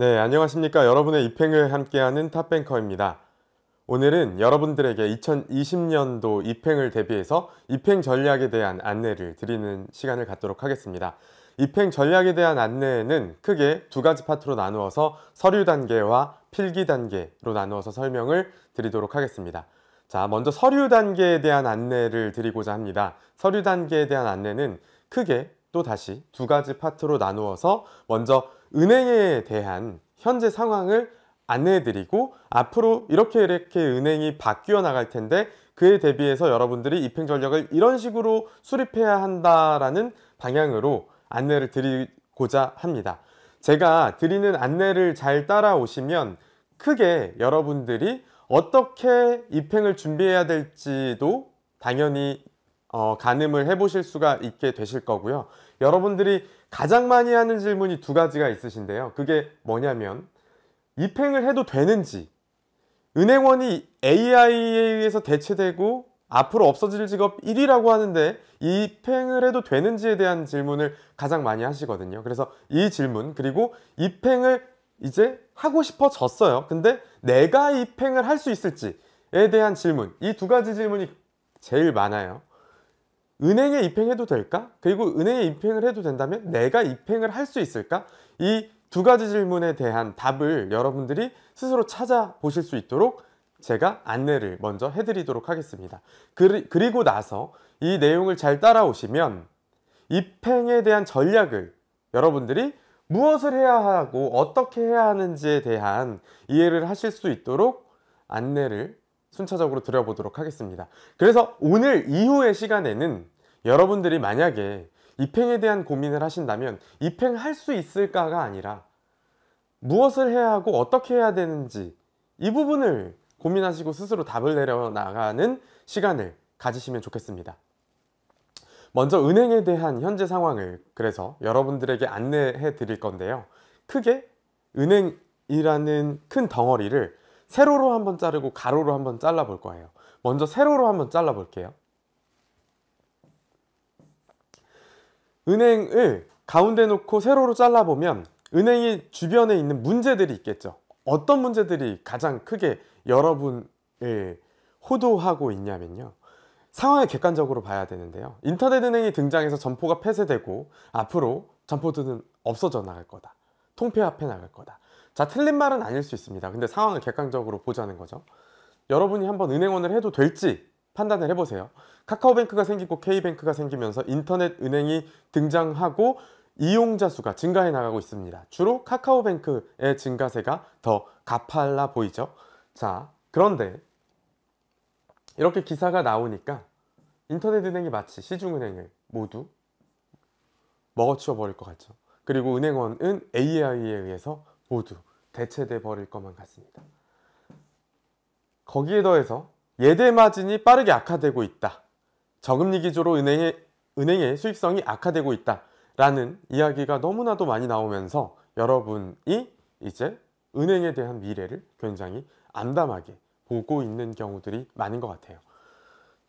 네, 안녕하십니까. 여러분의 입행을 함께하는 탑뱅커입니다. 오늘은 여러분들에게 2020년도 입행을 대비해서 입행 전략에 대한 안내를 드리는 시간을 갖도록 하겠습니다. 입행 전략에 대한 안내는 크게 두 가지 파트로 나누어서 서류 단계와 필기 단계로 나누어서 설명을 드리도록 하겠습니다. 자, 먼저 서류 단계에 대한 안내를 드리고자 합니다. 서류 단계에 대한 안내는 크게 또 다시 두 가지 파트로 나누어서 먼저 은행에 대한 현재 상황을 안내해드리고 앞으로 이렇게 이렇게 은행이 바뀌어 나갈 텐데 그에 대비해서 여러분들이 입행 전략을 이런 식으로 수립해야 한다라는 방향으로 안내를 드리고자 합니다. 제가 드리는 안내를 잘 따라오시면 크게 여러분들이 어떻게 입행을 준비해야 될지도 당연히 어, 가늠을 해보실 수가 있게 되실 거고요. 여러분들이 가장 많이 하는 질문이 두 가지가 있으신데요. 그게 뭐냐면 입행을 해도 되는지 은행원이 AI에 의해서 대체되고 앞으로 없어질 직업 1위라고 하는데 입행을 해도 되는지에 대한 질문을 가장 많이 하시거든요. 그래서 이 질문 그리고 입행을 이제 하고 싶어졌어요. 근데 내가 입행을 할 수 있을지에 대한 질문 이 두 가지 질문이 제일 많아요. 은행에 입행해도 될까? 그리고 은행에 입행을 해도 된다면 내가 입행을 할 수 있을까? 이 두 가지 질문에 대한 답을 여러분들이 스스로 찾아보실 수 있도록 제가 안내를 먼저 해드리도록 하겠습니다. 그리고 나서 이 내용을 잘 따라오시면 입행에 대한 전략을 여러분들이 무엇을 해야 하고 어떻게 해야 하는지에 대한 이해를 하실 수 있도록 안내를 순차적으로 들여보도록 하겠습니다. 그래서 오늘 이후의 시간에는 여러분들이 만약에 입행에 대한 고민을 하신다면 입행할 수 있을까가 아니라 무엇을 해야 하고 어떻게 해야 되는지 이 부분을 고민하시고 스스로 답을 내려나가는 시간을 가지시면 좋겠습니다. 먼저 은행에 대한 현재 상황을 그래서 여러분들에게 안내해 드릴 건데요. 크게 은행이라는 큰 덩어리를 세로로 한번 자르고 가로로 한번 잘라 볼 거예요 먼저 세로로 한번 잘라 볼게요 은행을 가운데 놓고 세로로 잘라 보면 은행이 주변에 있는 문제들이 있겠죠 어떤 문제들이 가장 크게 여러분을 호도하고 있냐면요 상황을 객관적으로 봐야 되는데요 인터넷 은행이 등장해서 점포가 폐쇄되고 앞으로 점포들은 없어져 나갈 거다 통폐합해 나갈 거다 자 틀린 말은 아닐 수 있습니다 근데 상황을 객관적으로 보자는 거죠 여러분이 한번 은행원을 해도 될지 판단을 해보세요 카카오뱅크가 생기고 K뱅크가 생기면서 인터넷 은행이 등장하고 이용자 수가 증가해 나가고 있습니다 주로 카카오뱅크의 증가세가 더 가팔라 보이죠 자 그런데 이렇게 기사가 나오니까 인터넷 은행이 마치 시중은행을 모두 먹어치워 버릴 것 같죠 그리고 은행원은 AI에 의해서 모두 대체돼 버릴 것만 같습니다. 거기에 더해서 예대 마진이 빠르게 악화되고 있다. 저금리 기조로 은행의, 은행의 수익성이 악화되고 있다. 라는 이야기가 너무나도 많이 나오면서 여러분이 이제 은행에 대한 미래를 굉장히 암담하게 보고 있는 경우들이 많은 것 같아요.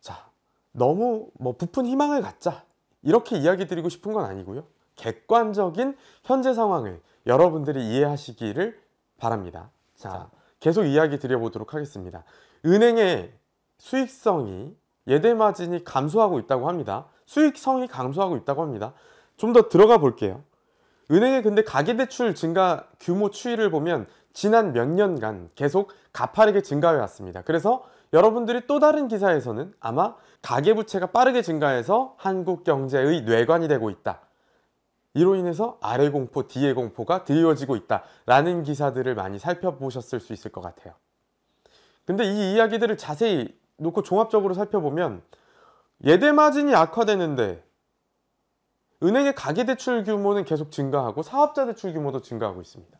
자, 너무 뭐 부푼 희망을 갖자. 이렇게 이야기 드리고 싶은 건 아니고요. 객관적인 현재 상황을 여러분들이 이해하시기를 바랍니다. 자, 자, 계속 이야기 드려보도록 하겠습니다. 은행의 수익성이 예대 마진이 감소하고 있다고 합니다. 수익성이 감소하고 있다고 합니다. 좀 더 들어가 볼게요. 은행의 근데 가계대출 증가 규모 추이를 보면 지난 몇 년간 계속 가파르게 증가해 왔습니다. 그래서 여러분들이 또 다른 기사에서는 아마 가계부채가 빠르게 증가해서 한국 경제의 뇌관이 되고 있다. 이로 인해서 아래 공포, 뒤에 공포가 드리지고 있다라는 기사들을 많이 살펴보셨을 수 있을 것 같아요. 근데 이 이야기들을 자세히 놓고 종합적으로 살펴보면 예대 마진이 악화되는데 은행의 가계 대출 규모는 계속 증가하고 사업자 대출 규모도 증가하고 있습니다.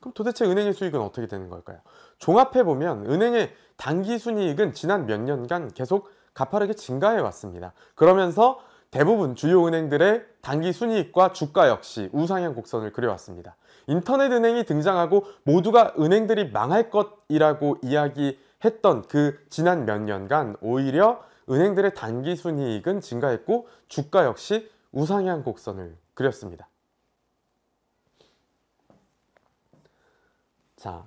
그럼 도대체 은행의 수익은 어떻게 되는 걸까요? 종합해 보면 은행의 단기 순이익은 지난 몇 년간 계속 가파르게 증가해 왔습니다. 그러면서 대부분 주요 은행들의 단기 순이익과 주가 역시 우상향 곡선을 그려왔습니다. 인터넷 은행이 등장하고 모두가 은행들이 망할 것이라고 이야기했던 그 지난 몇 년간 오히려 은행들의 단기 순이익은 증가했고 주가 역시 우상향 곡선을 그렸습니다. 자,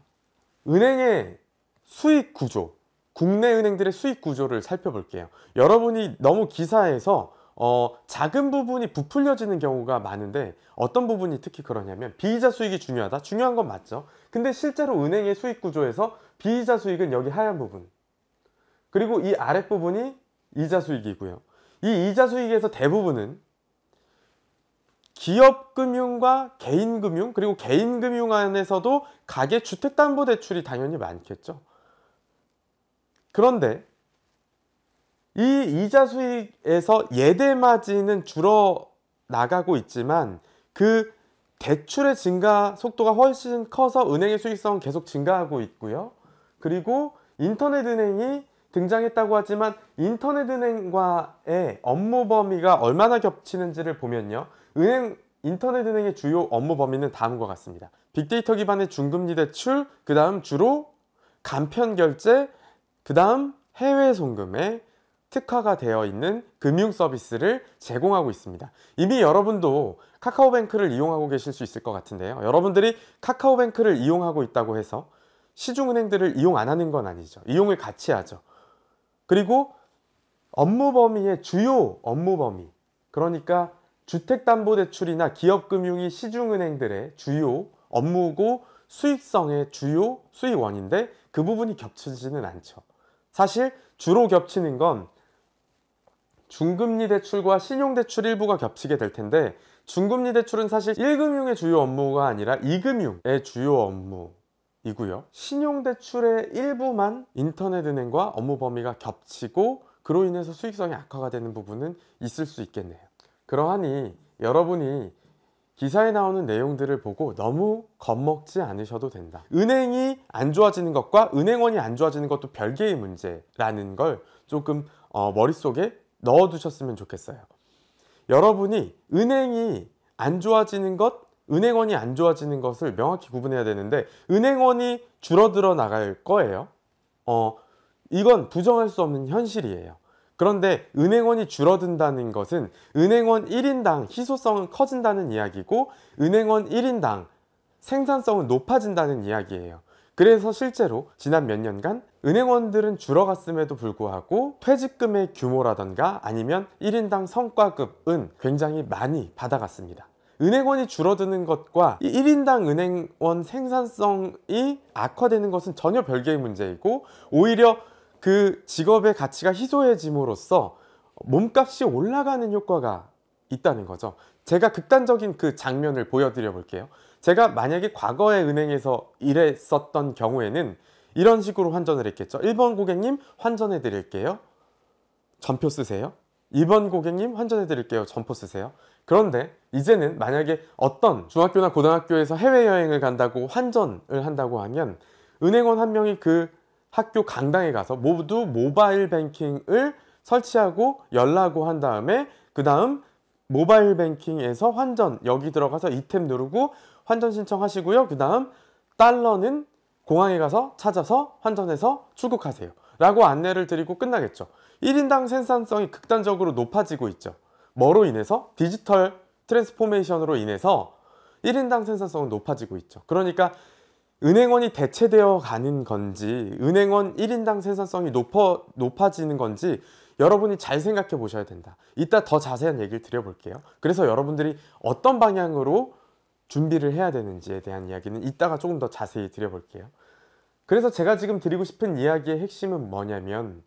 은행의 수익 구조, 국내 은행들의 수익 구조를 살펴볼게요. 여러분이 너무 기사에서 어, 작은 부분이 부풀려지는 경우가 많은데 어떤 부분이 특히 그러냐면 비이자 수익이 중요하다? 중요한 건 맞죠. 근데 실제로 은행의 수익 구조에서 비이자 수익은 여기 하얀 부분 그리고 이 아랫부분이 이자 수익이고요. 이 이자 수익에서 대부분은 기업금융과 개인금융 그리고 개인금융 안에서도 가계주택담보대출이 당연히 많겠죠. 그런데 이 이자 수익에서 예대 마진은 줄어 나가고 있지만 그 대출의 증가 속도가 훨씬 커서 은행의 수익성은 계속 증가하고 있고요. 그리고 인터넷 은행이 등장했다고 하지만 인터넷 은행과의 업무 범위가 얼마나 겹치는지를 보면요. 은행 인터넷 은행의 주요 업무 범위는 다음과 같습니다. 빅데이터 기반의 중금리 대출, 그다음 주로 간편 결제, 그다음 해외 송금에 특화가 되어 있는 금융 서비스를 제공하고 있습니다. 이미 여러분도 카카오뱅크를 이용하고 계실 수 있을 것 같은데요. 여러분들이 카카오뱅크를 이용하고 있다고 해서 시중은행들을 이용 안 하는 건 아니죠. 이용을 같이 하죠. 그리고 업무 범위의 주요 업무 범위 그러니까 주택담보대출이나 기업금융이 시중은행들의 주요 업무고 수익성의 주요 수익원인데 그 부분이 겹치지는 않죠. 사실 주로 겹치는 건 중금리 대출과 신용대출 일부가 겹치게 될 텐데 중금리 대출은 사실 1금융의 주요 업무가 아니라 2금융의 주요 업무 이고요. 신용대출의 일부만 인터넷은행과 업무 범위가 겹치고 그로 인해서 수익성이 악화가 되는 부분은 있을 수 있겠네요. 그러하니 여러분이 기사에 나오는 내용들을 보고 너무 겁먹지 않으셔도 된다. 은행이 안 좋아지는 것과 은행원이 안 좋아지는 것도 별개의 문제라는 걸 조금 어, 머릿속에 넣어 두셨으면 좋겠어요. 여러분이 은행이 안 좋아지는 것, 은행원이 안 좋아지는 것을 명확히 구분해야 되는데 은행원이 줄어들어 나갈 거예요. 어, 이건 부정할 수 없는 현실이에요. 그런데 은행원이 줄어든다는 것은 은행원 1인당 희소성은 커진다는 이야기고 은행원 1인당 생산성은 높아진다는 이야기예요. 그래서 실제로 지난 몇 년간 은행원들은 줄어갔음에도 불구하고 퇴직금의 규모라던가 아니면 1인당 성과급은 굉장히 많이 받아갔습니다. 은행원이 줄어드는 것과 1인당 은행원 생산성이 악화되는 것은 전혀 별개의 문제이고 오히려 그 직업의 가치가 희소해짐으로써 몸값이 올라가는 효과가 있다는 거죠. 제가 극단적인 그 장면을 보여드려 볼게요. 제가 만약에 과거의 은행에서 일했었던 경우에는 이런 식으로 환전을 했겠죠. 1번 고객님 환전해 드릴게요. 전표 쓰세요. 2번 고객님 환전해 드릴게요. 전표 쓰세요. 그런데 이제는 만약에 어떤 중학교나 고등학교에서 해외여행을 간다고 환전을 한다고 하면 은행원 한 명이 그 학교 강당에 가서 모두 모바일 뱅킹을 설치하고 열라고 한 다음에 그 다음 모바일 뱅킹에서 환전 여기 들어가서 이템 누르고 환전 신청하시고요. 그 다음 달러는 공항에 가서 찾아서 환전해서 출국하세요. 라고 안내를 드리고 끝나겠죠. 1인당 생산성이 극단적으로 높아지고 있죠. 뭐로 인해서? 디지털 트랜스포메이션으로 인해서 1인당 생산성은 높아지고 있죠. 그러니까 은행원이 대체되어 가는 건지 은행원 1인당 생산성이 높아, 높아지는 건지 여러분이 잘 생각해 보셔야 된다. 이따 더 자세한 얘기를 드려볼게요. 그래서 여러분들이 어떤 방향으로 준비를 해야 되는지에 대한 이야기는 이따가 조금 더 자세히 드려볼게요. 그래서 제가 지금 드리고 싶은 이야기의 핵심은 뭐냐면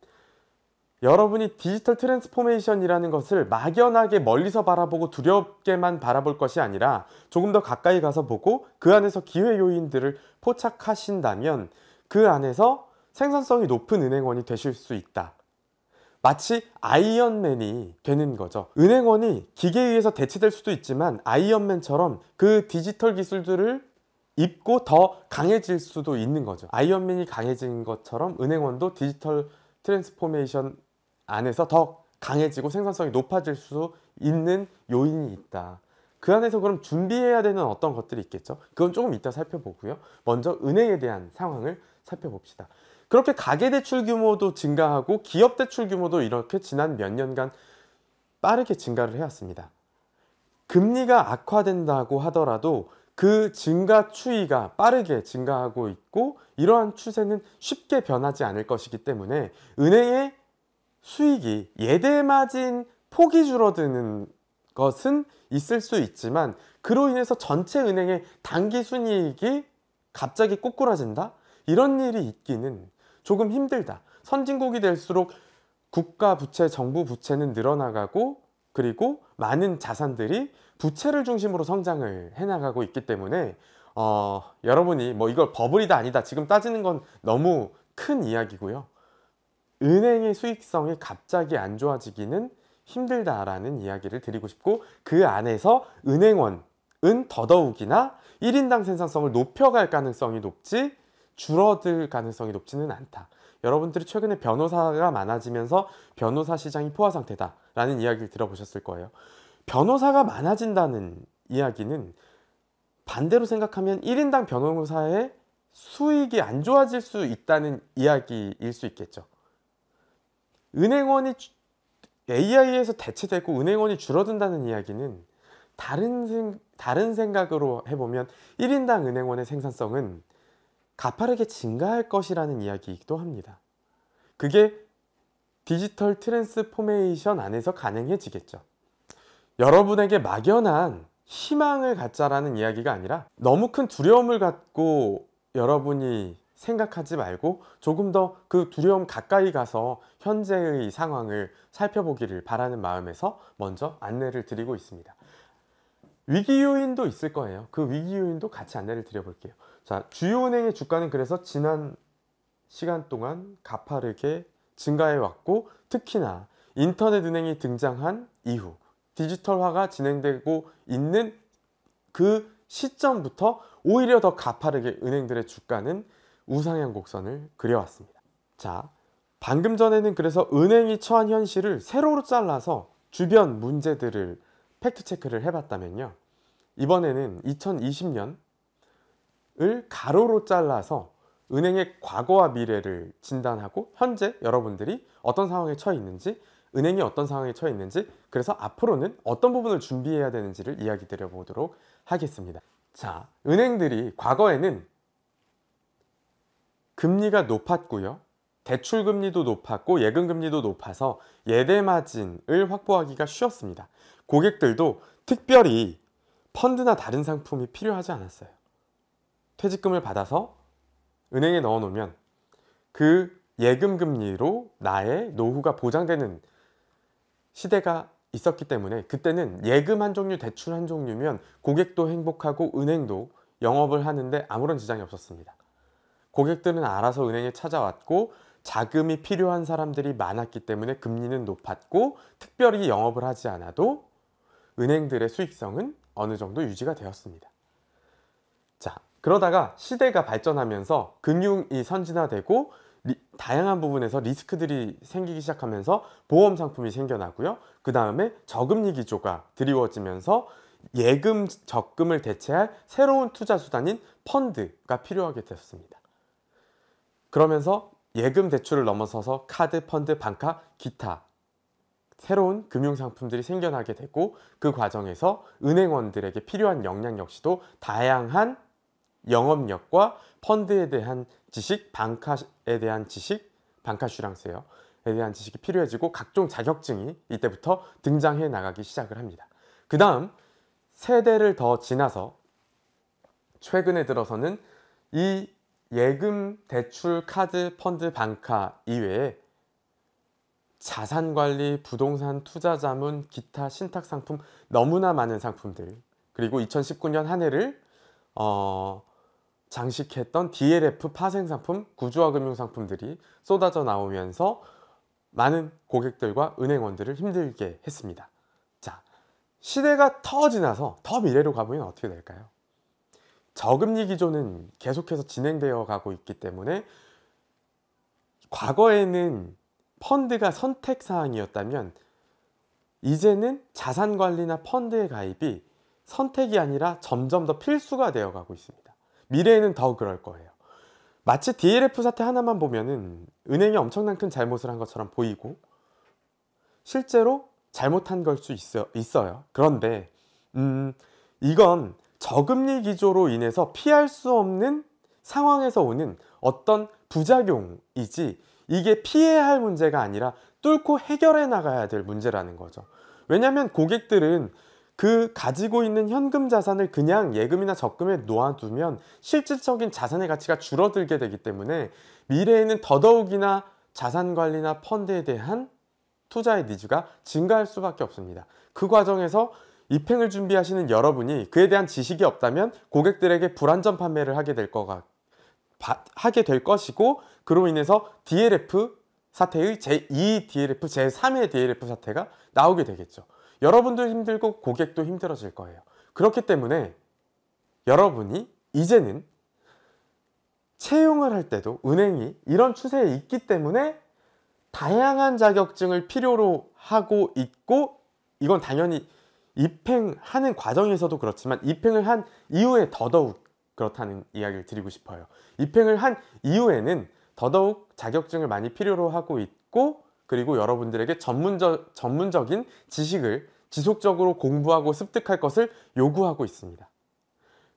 여러분이 디지털 트랜스포메이션이라는 것을 막연하게 멀리서 바라보고 두렵게만 바라볼 것이 아니라 조금 더 가까이 가서 보고 그 안에서 기회 요인들을 포착하신다면 그 안에서 생산성이 높은 은행원이 되실 수 있다. 마치 아이언맨이 되는 거죠. 은행원이 기계에 의해서 대체될 수도 있지만 아이언맨처럼 그 디지털 기술들을 입고 더 강해질 수도 있는 거죠. 아이언맨이 강해진 것처럼 은행원도 디지털 트랜스포메이션 안에서 더 강해지고 생산성이 높아질 수 있는 요인이 있다. 그 안에서 그럼 준비해야 되는 어떤 것들이 있겠죠? 그건 조금 이따 살펴보고요. 먼저 은행에 대한 상황을 살펴봅시다. 그렇게 가계 대출 규모도 증가하고 기업 대출 규모도 이렇게 지난 몇 년간 빠르게 증가를 해왔습니다. 금리가 악화된다고 하더라도 그 증가 추이가 빠르게 증가하고 있고 이러한 추세는 쉽게 변하지 않을 것이기 때문에 은행의 수익이 예대 마진 폭이 줄어드는 것은 있을 수 있지만 그로 인해서 전체 은행의 단기 순이익이 갑자기 꼬꾸라진다? 이런 일이 있기는 조금 힘들다. 선진국이 될수록 국가 부채, 정부 부채는 늘어나가고 그리고 많은 자산들이 부채를 중심으로 성장을 해나가고 있기 때문에 어, 여러분이 뭐 이걸 버블이다 아니다 지금 따지는 건 너무 큰 이야기고요. 은행의 수익성이 갑자기 안 좋아지기는 힘들다라는 이야기를 드리고 싶고 그 안에서 은행원은 더더욱이나 1인당 생산성을 높여갈 가능성이 높지 줄어들 가능성이 높지는 않다. 여러분들이 최근에 변호사가 많아지면서 변호사 시장이 포화 상태다라는 이야기를 들어보셨을 거예요. 변호사가 많아진다는 이야기는 반대로 생각하면 1인당 변호사의 수익이 안 좋아질 수 있다는 이야기일 수 있겠죠. 은행원이 AI에서 대체되고 은행원이 줄어든다는 이야기는 다른, 생, 다른 생각으로 해보면 1인당 은행원의 생산성은 가파르게 증가할 것이라는 이야기이기도 합니다. 그게 디지털 트랜스포메이션 안에서 가능해지겠죠. 여러분에게 막연한 희망을 갖자라는 이야기가 아니라 너무 큰 두려움을 갖고 여러분이 생각하지 말고 조금 더 그 두려움 가까이 가서 현재의 상황을 살펴보기를 바라는 마음에서 먼저 안내를 드리고 있습니다. 위기 요인도 있을 거예요. 그 위기 요인도 같이 안내를 드려볼게요. 자, 주요 은행의 주가는 그래서 지난 시간 동안 가파르게 증가해 왔고 특히나 인터넷 은행이 등장한 이후 디지털화가 진행되고 있는 그 시점부터 오히려 더 가파르게 은행들의 주가는 우상향 곡선을 그려왔습니다. 자, 방금 전에는 그래서 은행이 처한 현실을 세로로 잘라서 주변 문제들을 팩트 체크를 해봤다면요. 이번에는 2020년 을 가로로 잘라서 은행의 과거와 미래를 진단하고 현재 여러분들이 어떤 상황에 처해 있는지 은행이 어떤 상황에 처해 있는지 그래서 앞으로는 어떤 부분을 준비해야 되는지를 이야기 드려보도록 하겠습니다. 자, 은행들이 과거에는 금리가 높았고요. 대출 금리도 높았고 예금 금리도 높아서 예대 마진을 확보하기가 쉬웠습니다. 고객들도 특별히 펀드나 다른 상품이 필요하지 않았어요. 퇴직금을 받아서 은행에 넣어 놓으면 그 예금 금리로 나의 노후가 보장되는 시대가 있었기 때문에 그때는 예금 한 종류, 대출 한 종류면 고객도 행복하고 은행도 영업을 하는데 아무런 지장이 없었습니다. 고객들은 알아서 은행에 찾아왔고 자금이 필요한 사람들이 많았기 때문에 금리는 높았고 특별히 영업을 하지 않아도 은행들의 수익성은 어느 정도 유지가 되었습니다. 그러다가 시대가 발전하면서 금융이 선진화되고 리, 다양한 부분에서 리스크들이 생기기 시작하면서 보험 상품이 생겨나고요. 그 다음에 저금리 기조가 드리워지면서 예금 적금을 대체할 새로운 투자 수단인 펀드가 필요하게 되었습니다. 그러면서 예금 대출을 넘어서서 카드, 펀드, 방카 기타 새로운 금융 상품들이 생겨나게 되고 그 과정에서 은행원들에게 필요한 역량 역시도 다양한 영업력과 펀드에 대한 지식, 방카에 대한 지식, 방카슈랑스에 대한 지식이 필요해지고 각종 자격증이 이때부터 등장해 나가기 시작을 합니다. 그 다음 세대를 더 지나서 최근에 들어서는 이 예금, 대출, 카드, 펀드, 방카 이외에 자산관리, 부동산, 투자 자문, 기타, 신탁 상품 너무나 많은 상품들 그리고 2019년 한 해를 어, 장식했던 DLF 파생 상품, 구조화 금융 상품들이 쏟아져 나오면서 많은 고객들과 은행원들을 힘들게 했습니다. 자, 시대가 더 지나서 더 미래로 가보면 어떻게 될까요? 저금리 기조는 계속해서 진행되어 가고 있기 때문에 과거에는 펀드가 선택 사항이었다면 이제는 자산 관리나 펀드의 가입이 선택이 아니라 점점 더 필수가 되어 가고 있습니다. 미래에는 더 그럴 거예요. 마치 DLF 사태 하나만 보면은 은행이 엄청난 큰 잘못을 한 것처럼 보이고 실제로 잘못한 걸 수 있어, 있어요. 그런데 음, 이건 저금리 기조로 인해서 피할 수 없는 상황에서 오는 어떤 부작용이지 이게 피해야 할 문제가 아니라 뚫고 해결해 나가야 될 문제라는 거죠. 왜냐하면 고객들은 그 가지고 있는 현금 자산을 그냥 예금이나 적금에 놓아두면 실질적인 자산의 가치가 줄어들게 되기 때문에 미래에는 더더욱이나 자산 관리나 펀드에 대한 투자의 니즈가 증가할 수밖에 없습니다. 그 과정에서 입행을 준비하시는 여러분이 그에 대한 지식이 없다면 고객들에게 불안전 판매를 하게 될 거가 하게 될 것이고 그로 인해서 DLF 사태의 제 2 DLF, 제3의 DLF 사태가 나오게 되겠죠. 여러분도 힘들고 고객도 힘들어질 거예요. 그렇기 때문에 여러분이 이제는 채용을 할 때도 은행이 이런 추세에 있기 때문에 다양한 자격증을 필요로 하고 있고 이건 당연히 입행하는 과정에서도 그렇지만 입행을 한 이후에 더더욱 그렇다는 이야기를 드리고 싶어요. 입행을 한 이후에는 더더욱 자격증을 많이 필요로 하고 있고 그리고 여러분들에게 전문적, 전문적인 지식을 지속적으로 공부하고 습득할 것을 요구하고 있습니다.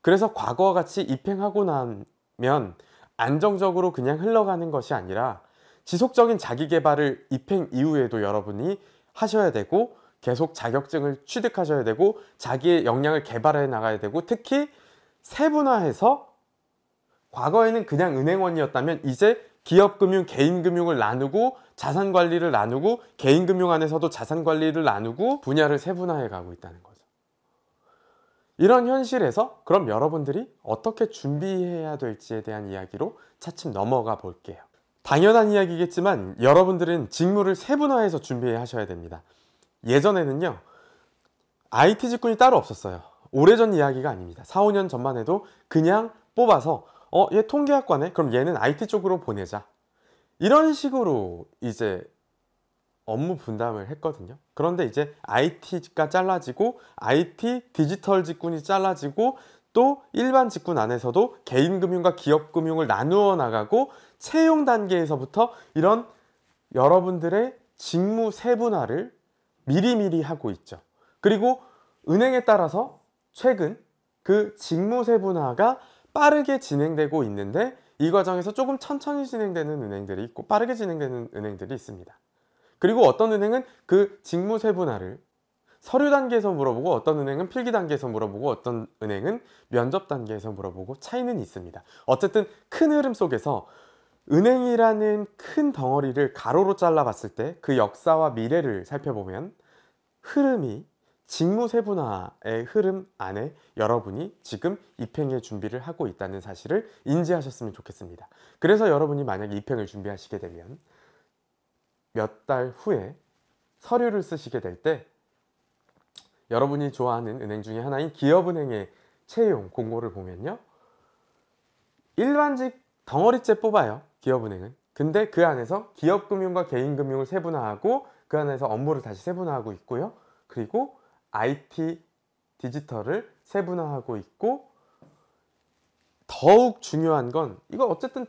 그래서 과거와 같이 입행하고 나면 안정적으로 그냥 흘러가는 것이 아니라 지속적인 자기 개발을 입행 이후에도 여러분이 하셔야 되고 계속 자격증을 취득하셔야 되고 자기의 역량을 개발해 나가야 되고 특히 세분화해서 과거에는 그냥 은행원이었다면 이제 기업금융, 개인금융을 나누고 자산 관리를 나누고 개인 금융 안에서도 자산 관리를 나누고 분야를 세분화해 가고 있다는 거죠. 이런 현실에서 그럼 여러분들이 어떻게 준비해야 될지에 대한 이야기로 차츰 넘어가 볼게요. 당연한 이야기겠지만 여러분들은 직무를 세분화해서 준비 하셔야 됩니다. 예전에는요. IT 직군이 따로 없었어요. 오래전 이야기가 아닙니다. 4, 5년 전만 해도 그냥 뽑아서 어, 얘 통계학과네? 그럼 얘는 IT 쪽으로 보내자. 이런 식으로 이제 업무 분담을 했거든요. 그런데 이제 IT가 잘라지고 IT 디지털 직군이 잘라지고 또 일반 직군 안에서도 개인 금융과 기업 금융을 나누어 나가고 채용 단계에서부터 이런 여러분들의 직무 세분화를 미리미리 하고 있죠. 그리고 은행에 따라서 최근 그 직무 세분화가 빠르게 진행되고 있는데 이 과정에서 조금 천천히 진행되는 은행들이 있고 빠르게 진행되는 은행들이 있습니다. 그리고 어떤 은행은 그 직무 세분화를 서류 단계에서 물어보고 어떤 은행은 필기 단계에서 물어보고 어떤 은행은 면접 단계에서 물어보고 차이는 있습니다. 어쨌든 큰 흐름 속에서 은행이라는 큰 덩어리를 가로로 잘라봤을 때 그 역사와 미래를 살펴보면 흐름이 직무 세분화의 흐름 안에 여러분이 지금 입행의 준비를 하고 있다는 사실을 인지하셨으면 좋겠습니다. 그래서 여러분이 만약 입행을 준비하시게 되면 몇 달 후에 서류를 쓰시게 될 때 여러분이 좋아하는 은행 중에 하나인 기업은행의 채용 공고를 보면요. 일반직 덩어리째 뽑아요. 기업은행은. 근데 그 안에서 기업금융과 개인금융을 세분화하고 그 안에서 업무를 다시 세분화하고 있고요. 그리고 IT 디지털을 세분화하고 있고 더욱 중요한 건 이거 어쨌든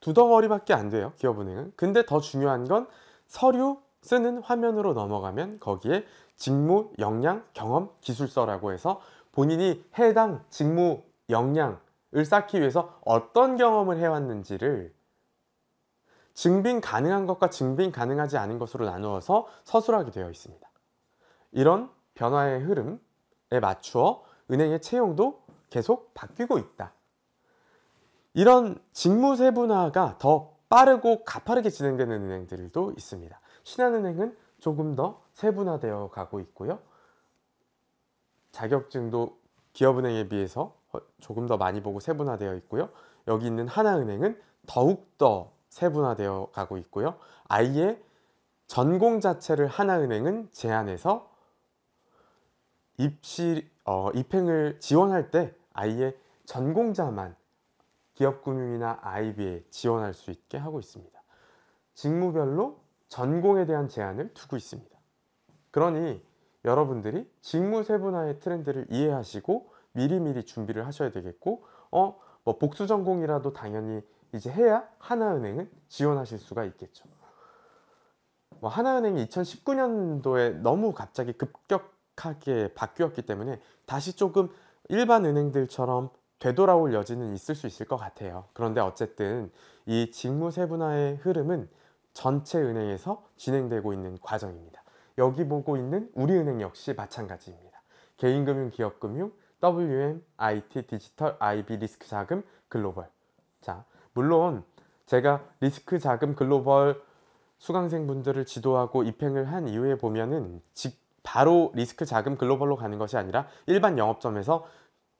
두 덩어리밖에 안 돼요 기업은행은 근데 더 중요한 건 서류 쓰는 화면으로 넘어가면 거기에 직무 역량 경험 기술서라고 해서 본인이 해당 직무 역량을 쌓기 위해서 어떤 경험을 해왔는지를 증빙 가능한 것과 증빙 가능하지 않은 것으로 나누어서 서술하게 되어 있습니다. 이런 변화의 흐름에 맞추어 은행의 채용도 계속 바뀌고 있다. 이런 직무 세분화가 더 빠르고 가파르게 진행되는 은행들도 있습니다. 신한은행은 조금 더 세분화되어 가고 있고요. 자격증도 기업은행에 비해서 조금 더 많이 보고 세분화되어 있고요. 여기 있는 하나은행은 더욱더 세분화되어 가고 있고요. 아예 전공 자체를 하나은행은 제한해서 입시 어, 입행을 지원할 때 아이의 전공자만 기업금융이나 IB에 지원할 수 있게 하고 있습니다. 직무별로 전공에 대한 제한을 두고 있습니다. 그러니 여러분들이 직무 세분화의 트렌드를 이해하시고 미리미리 준비를 하셔야 되겠고 어, 뭐 복수 전공이라도 당연히 이제 해야 하나은행은 지원하실 수가 있겠죠. 뭐 하나은행이 2019년도에 너무 갑자기 급격 하게 바뀌었기 때문에 다시 조금 일반 은행들처럼 되돌아올 여지는 있을 수 있을 것 같아요. 그런데 어쨌든 이 직무 세분화의 흐름은 전체 은행에서 진행되고 있는 과정입니다. 여기 보고 있는 우리은행 역시 마찬가지입니다. 개인금융, 기업금융, WM, IT, 디지털, IB, 리스크 자금, 글로벌. 자, 물론 제가 리스크 자금 글로벌 수강생분들을 지도하고 입행을 한 이후에 보면은 직 바로 리스크 자금 글로벌로 가는 것이 아니라 일반 영업점에서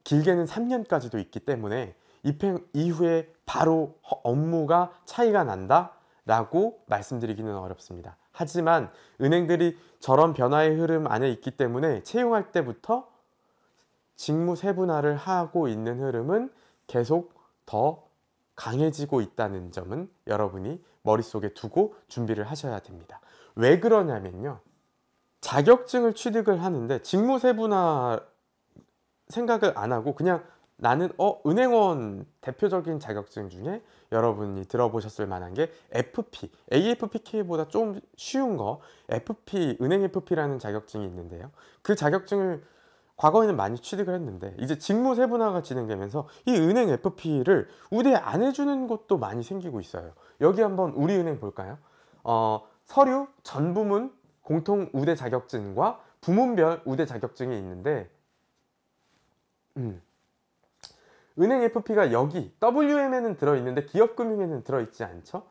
길게는 3년까지도 있기 때문에 입행 이후에 바로 업무가 차이가 난다 라고 말씀드리기는 어렵습니다. 하지만 은행들이 저런 변화의 흐름 안에 있기 때문에 채용할 때부터 직무 세분화를 하고 있는 흐름은 계속 더 강해지고 있다는 점은 여러분이 머릿속에 두고 준비를 하셔야 됩니다. 왜 그러냐면요. 자격증을 취득을 하는데 직무 세분화 생각을 안 하고 그냥 나는 어 은행원 대표적인 자격증 중에 여러분이 들어보셨을 만한 게 FP, AFPK보다 좀 쉬운 거 FP, 은행 FP라는 자격증이 있는데요. 그 자격증을 과거에는 많이 취득을 했는데 이제 직무 세분화가 진행되면서 이 은행 FP를 우대 안 해주는 곳도 많이 생기고 있어요. 여기 한번 우리은행 볼까요? 어, 서류, 전부문, 공통 우대 자격증과 부문별 우대 자격증이 있는데 음. 은행 FP가 여기 WM에는 들어있는데 기업금융에는 들어있지 않죠?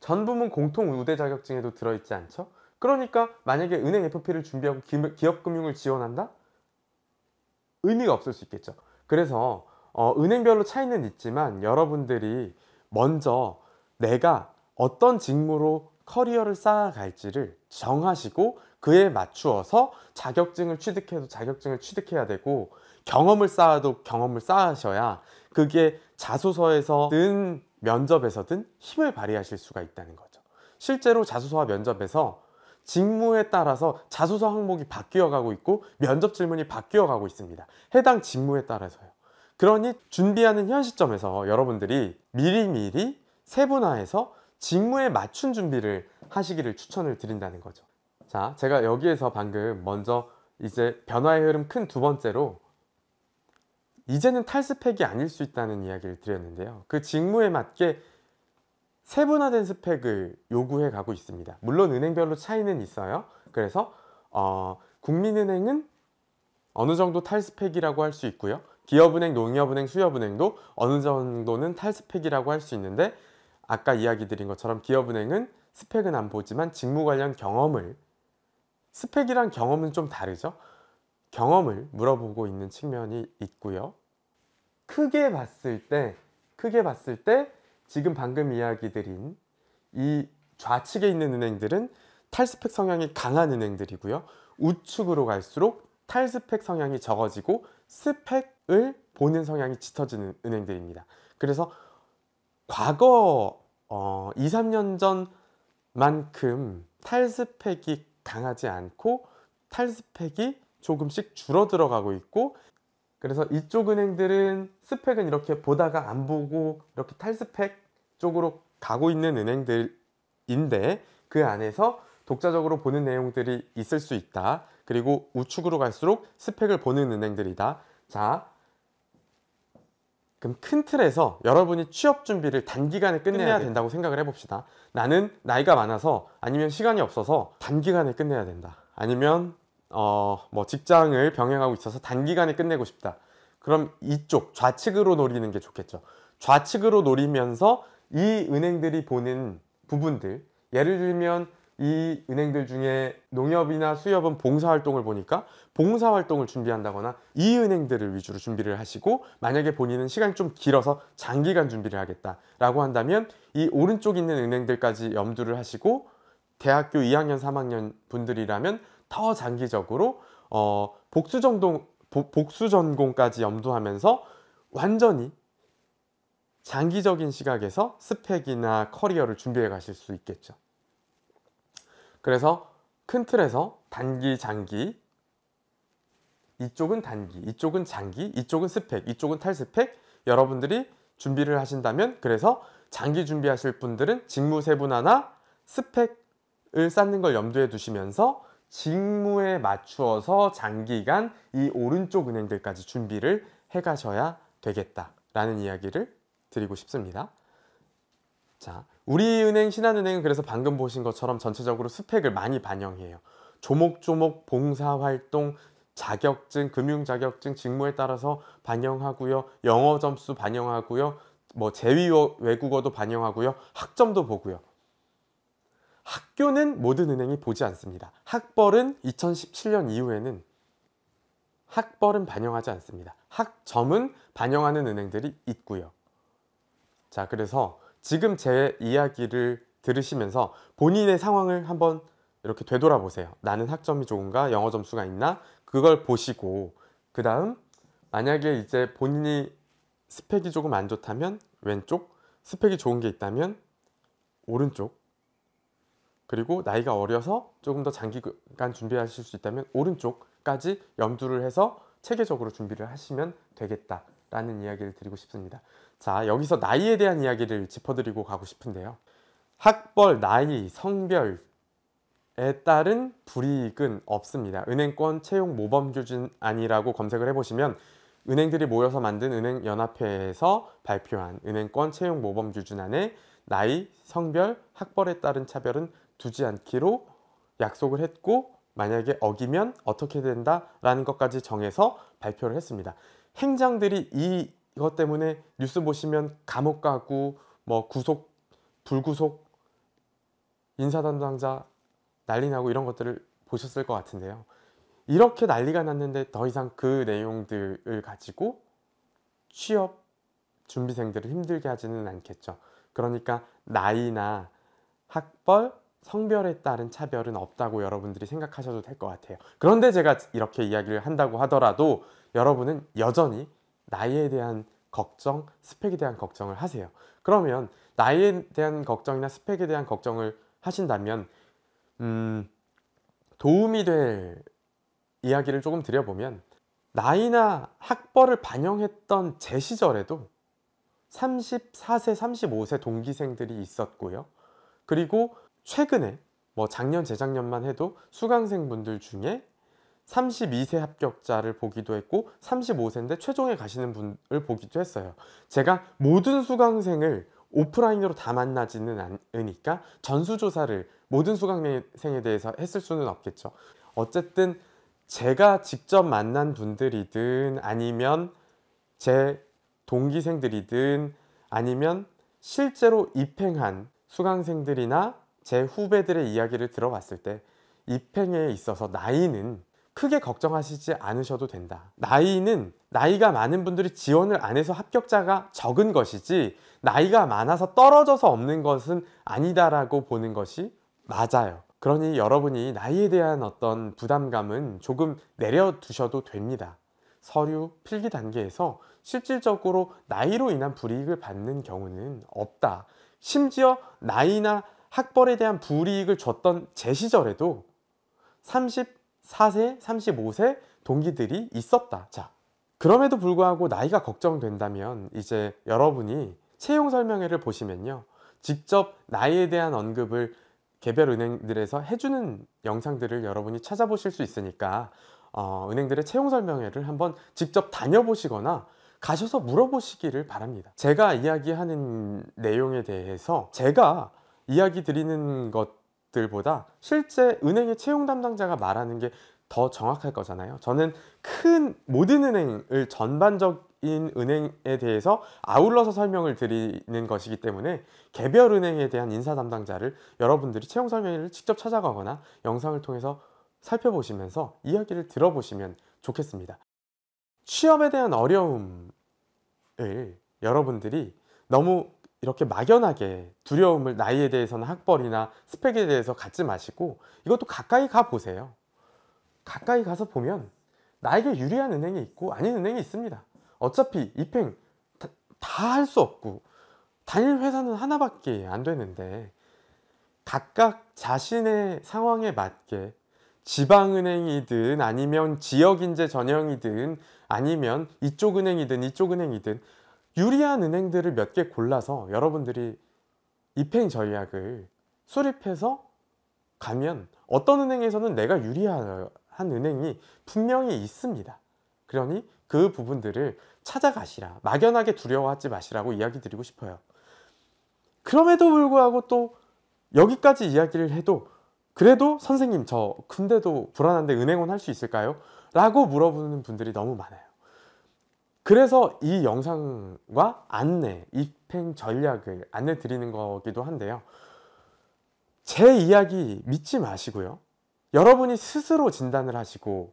전부문 공통 우대 자격증에도 들어있지 않죠? 그러니까 만약에 은행 FP를 준비하고 기업금융을 지원한다? 의미가 없을 수 있겠죠. 그래서 어, 은행별로 차이는 있지만 여러분들이 먼저 내가 어떤 직무로 커리어를 쌓아갈지를 정하시고 그에 맞추어서 자격증을 취득해도 자격증을 취득해야 되고 경험을 쌓아도 경험을 쌓으셔야 그게 자소서에서든 면접에서든 힘을 발휘하실 수가 있다는 거죠. 실제로 자소서와 면접에서 직무에 따라서 자소서 항목이 바뀌어 가고 있고 면접 질문이 바뀌어 가고 있습니다. 해당 직무에 따라서요. 그러니 준비하는 현 시점에서 여러분들이 미리미리 세분화해서 직무에 맞춘 준비를 하시기를 추천을 드린다는 거죠 자 제가 여기에서 방금 먼저 이제 변화의 흐름 큰 두 번째로 이제는 탈스펙이 아닐 수 있다는 이야기를 드렸는데요 그 직무에 맞게 세분화된 스펙을 요구해 가고 있습니다 물론 은행별로 차이는 있어요 그래서 어, 국민은행은 어느 정도 탈스펙이라고 할 수 있고요 기업은행, 농협은행, 수협은행도 어느 정도는 탈스펙이라고 할 수 있는데 아까 이야기 드린 것처럼 기업은행은 스펙은 안 보지만 직무 관련 경험을 스펙이랑 경험은 좀 다르죠. 경험을 물어보고 있는 측면이 있고요. 크게 봤을 때 크게 봤을 때 지금 방금 이야기 드린 이 좌측에 있는 은행들은 탈스펙 성향이 강한 은행들이고요. 우측으로 갈수록 탈스펙 성향이 적어지고 스펙을 보는 성향이 짙어지는 은행들입니다. 그래서 과거 어, 2, 3년 전만큼 탈스펙이 강하지 않고 탈스펙이 조금씩 줄어들어가고 있고 그래서 이쪽 은행들은 스펙은 이렇게 보다가 안 보고 이렇게 탈스펙 쪽으로 가고 있는 은행들인데 그 안에서 독자적으로 보는 내용들이 있을 수 있다. 그리고 우측으로 갈수록 스펙을 보는 은행들이다. 자, 그럼 큰 틀에서 여러분이 취업 준비를 단기간에 끝내야, 끝내야 된다고 생각을 해봅시다. 나는 나이가 많아서 아니면 시간이 없어서 단기간에 끝내야 된다. 아니면 어, 뭐 직장을 병행하고 있어서 단기간에 끝내고 싶다. 그럼 이쪽 좌측으로 노리는 게 좋겠죠. 좌측으로 노리면서 이 은행들이 보는 부분들 예를 들면 이 은행들 중에 농협이나 수협은 봉사활동을 보니까 봉사활동을 준비한다거나 이 은행들을 위주로 준비를 하시고 만약에 본인은 시간이 좀 길어서 장기간 준비를 하겠다라고 한다면 이 오른쪽 있는 은행들까지 염두를 하시고 대학교 2학년, 3학년 분들이라면 더 장기적으로 어, 복수 전공 복수 전공까지 염두하면서 완전히 장기적인 시각에서 스펙이나 커리어를 준비해 가실 수 있겠죠. 그래서 큰 틀에서 단기, 장기, 이쪽은 단기, 이쪽은 장기, 이쪽은 스펙, 이쪽은 탈스펙 여러분들이 준비를 하신다면 그래서 장기 준비하실 분들은 직무 세분화나 스펙을 쌓는 걸 염두에 두시면서 직무에 맞추어서 장기간 이 오른쪽 은행들까지 준비를 해 가셔야 되겠다라는 이야기를 드리고 싶습니다. 자, 우리은행, 신한은행은 그래서 방금 보신 것처럼 전체적으로 스펙을 많이 반영해요. 조목조목 봉사활동, 자격증, 금융자격증, 직무에 따라서 반영하고요. 영어 점수 반영하고요. 뭐제위 외국어도 반영하고요. 학점도 보고요. 학교는 모든 은행이 보지 않습니다. 학벌은 2017년 이후에는 학벌은 반영하지 않습니다. 학점은 반영하는 은행들이 있고요. 자, 그래서 지금 제 이야기를 들으시면서 본인의 상황을 한번 이렇게 되돌아보세요. 나는 학점이 좋은가? 영어 점수가 있나? 그걸 보시고 그 다음 만약에 이제 본인이 스펙이 조금 안 좋다면 왼쪽 스펙이 좋은 게 있다면 오른쪽 그리고 나이가 어려서 조금 더 장기간 준비하실 수 있다면 오른쪽까지 염두를 해서 체계적으로 준비를 하시면 되겠다라는 이야기를 드리고 싶습니다. 자, 여기서 나이에 대한 이야기를 짚어드리고 가고 싶은데요. 학벌, 나이, 성별에 따른 불이익은 없습니다. 은행권 채용 모범 규준아니라고 검색을 해보시면 은행들이 모여서 만든 은행연합회에서 발표한 은행권 채용 모범 규준안에 나이, 성별, 학벌에 따른 차별은 두지 않기로 약속을 했고 만약에 어기면 어떻게 된다라는 것까지 정해서 발표를 했습니다. 행장들이 이 이것 때문에 뉴스 보시면 감옥 가고 뭐 구속 불구속 인사 담당자 난리 나고 이런 것들을 보셨을 것 같은데요. 이렇게 난리가 났는데 더 이상 그 내용들을 가지고 취업 준비생들을 힘들게 하지는 않겠죠. 그러니까 나이나 학벌, 성별에 따른 차별은 없다고 여러분들이 생각하셔도 될 것 같아요. 그런데 제가 이렇게 이야기를 한다고 하더라도 여러분은 여전히 나이에 대한 걱정, 스펙에 대한 걱정을 하세요. 그러면 나이에 대한 걱정이나 스펙에 대한 걱정을 하신다면 음, 도움이 될 이야기를 조금 드려보면 나이나 학벌을 반영했던 제 시절에도 34세, 35세 동기생들이 있었고요. 그리고 최근에 뭐 작년, 재작년만 해도 수강생분들 중에 32세 합격자를 보기도 했고 35세인데 최종에 가시는 분을 보기도 했어요. 제가 모든 수강생을 오프라인으로 다 만나지는 않으니까 전수조사를 모든 수강생에 대해서 했을 수는 없겠죠. 어쨌든 제가 직접 만난 분들이든 아니면 제 동기생들이든 아니면 실제로 입행한 수강생들이나 제 후배들의 이야기를 들어봤을 때 입행에 있어서 나이는 크게 걱정하시지 않으셔도 된다. 나이는 나이가 많은 분들이 지원을 안 해서 합격자가 적은 것이지 나이가 많아서 떨어져서 없는 것은 아니다라고 보는 것이 맞아요. 그러니 여러분이 나이에 대한 어떤 부담감은 조금 내려두셔도 됩니다. 서류 필기 단계에서 실질적으로 나이로 인한 불이익을 받는 경우는 없다. 심지어 나이나 학벌에 대한 불이익을 줬던 제 시절에도 30, 34세, 35세 동기들이 있었다. 자, 그럼에도 불구하고 나이가 걱정된다면 이제 여러분이 채용 설명회를 보시면요. 직접 나이에 대한 언급을 개별 은행들에서 해주는 영상들을 여러분이 찾아보실 수 있으니까 어, 은행들의 채용 설명회를 한번 직접 다녀보시거나 가셔서 물어보시기를 바랍니다. 제가 이야기하는 내용에 대해서 제가 이야기 드리는 것 들보다 실제 은행의 채용 담당자가 말하는 게 더 정확할 거잖아요. 저는 큰 모든 은행을 전반적인 은행에 대해서 아울러서 설명을 드리는 것이기 때문에 개별 은행에 대한 인사 담당자를 여러분들이 채용 설명회를 직접 찾아가거나 영상을 통해서 살펴보시면서 이야기를 들어보시면 좋겠습니다. 취업에 대한 어려움을 여러분들이 너무 이렇게 막연하게 두려움을 나이에 대해서는 학벌이나 스펙에 대해서 갖지 마시고 이것도 가까이 가 보세요. 가까이 가서 보면 나에게 유리한 은행이 있고 아닌 은행이 있습니다. 어차피 입행 다 할 수 없고 단일 회사는 하나밖에 안 되는데 각각 자신의 상황에 맞게 지방은행이든 아니면 지역인재 전형이든 아니면 이쪽 은행이든 이쪽 은행이든 유리한 은행들을 몇 개 골라서 여러분들이 입행 전략을 수립해서 가면 어떤 은행에서는 내가 유리한 은행이 분명히 있습니다. 그러니 그 부분들을 찾아가시라. 막연하게 두려워하지 마시라고 이야기 드리고 싶어요. 그럼에도 불구하고 또 여기까지 이야기를 해도 그래도 선생님 저 근데도 불안한데 은행원 할 수 있을까요? 라고 물어보는 분들이 너무 많아요. 그래서 이 영상과 안내, 입행 전략을 안내 드리는 거기도 한데요. 제 이야기 믿지 마시고요. 여러분이 스스로 진단을 하시고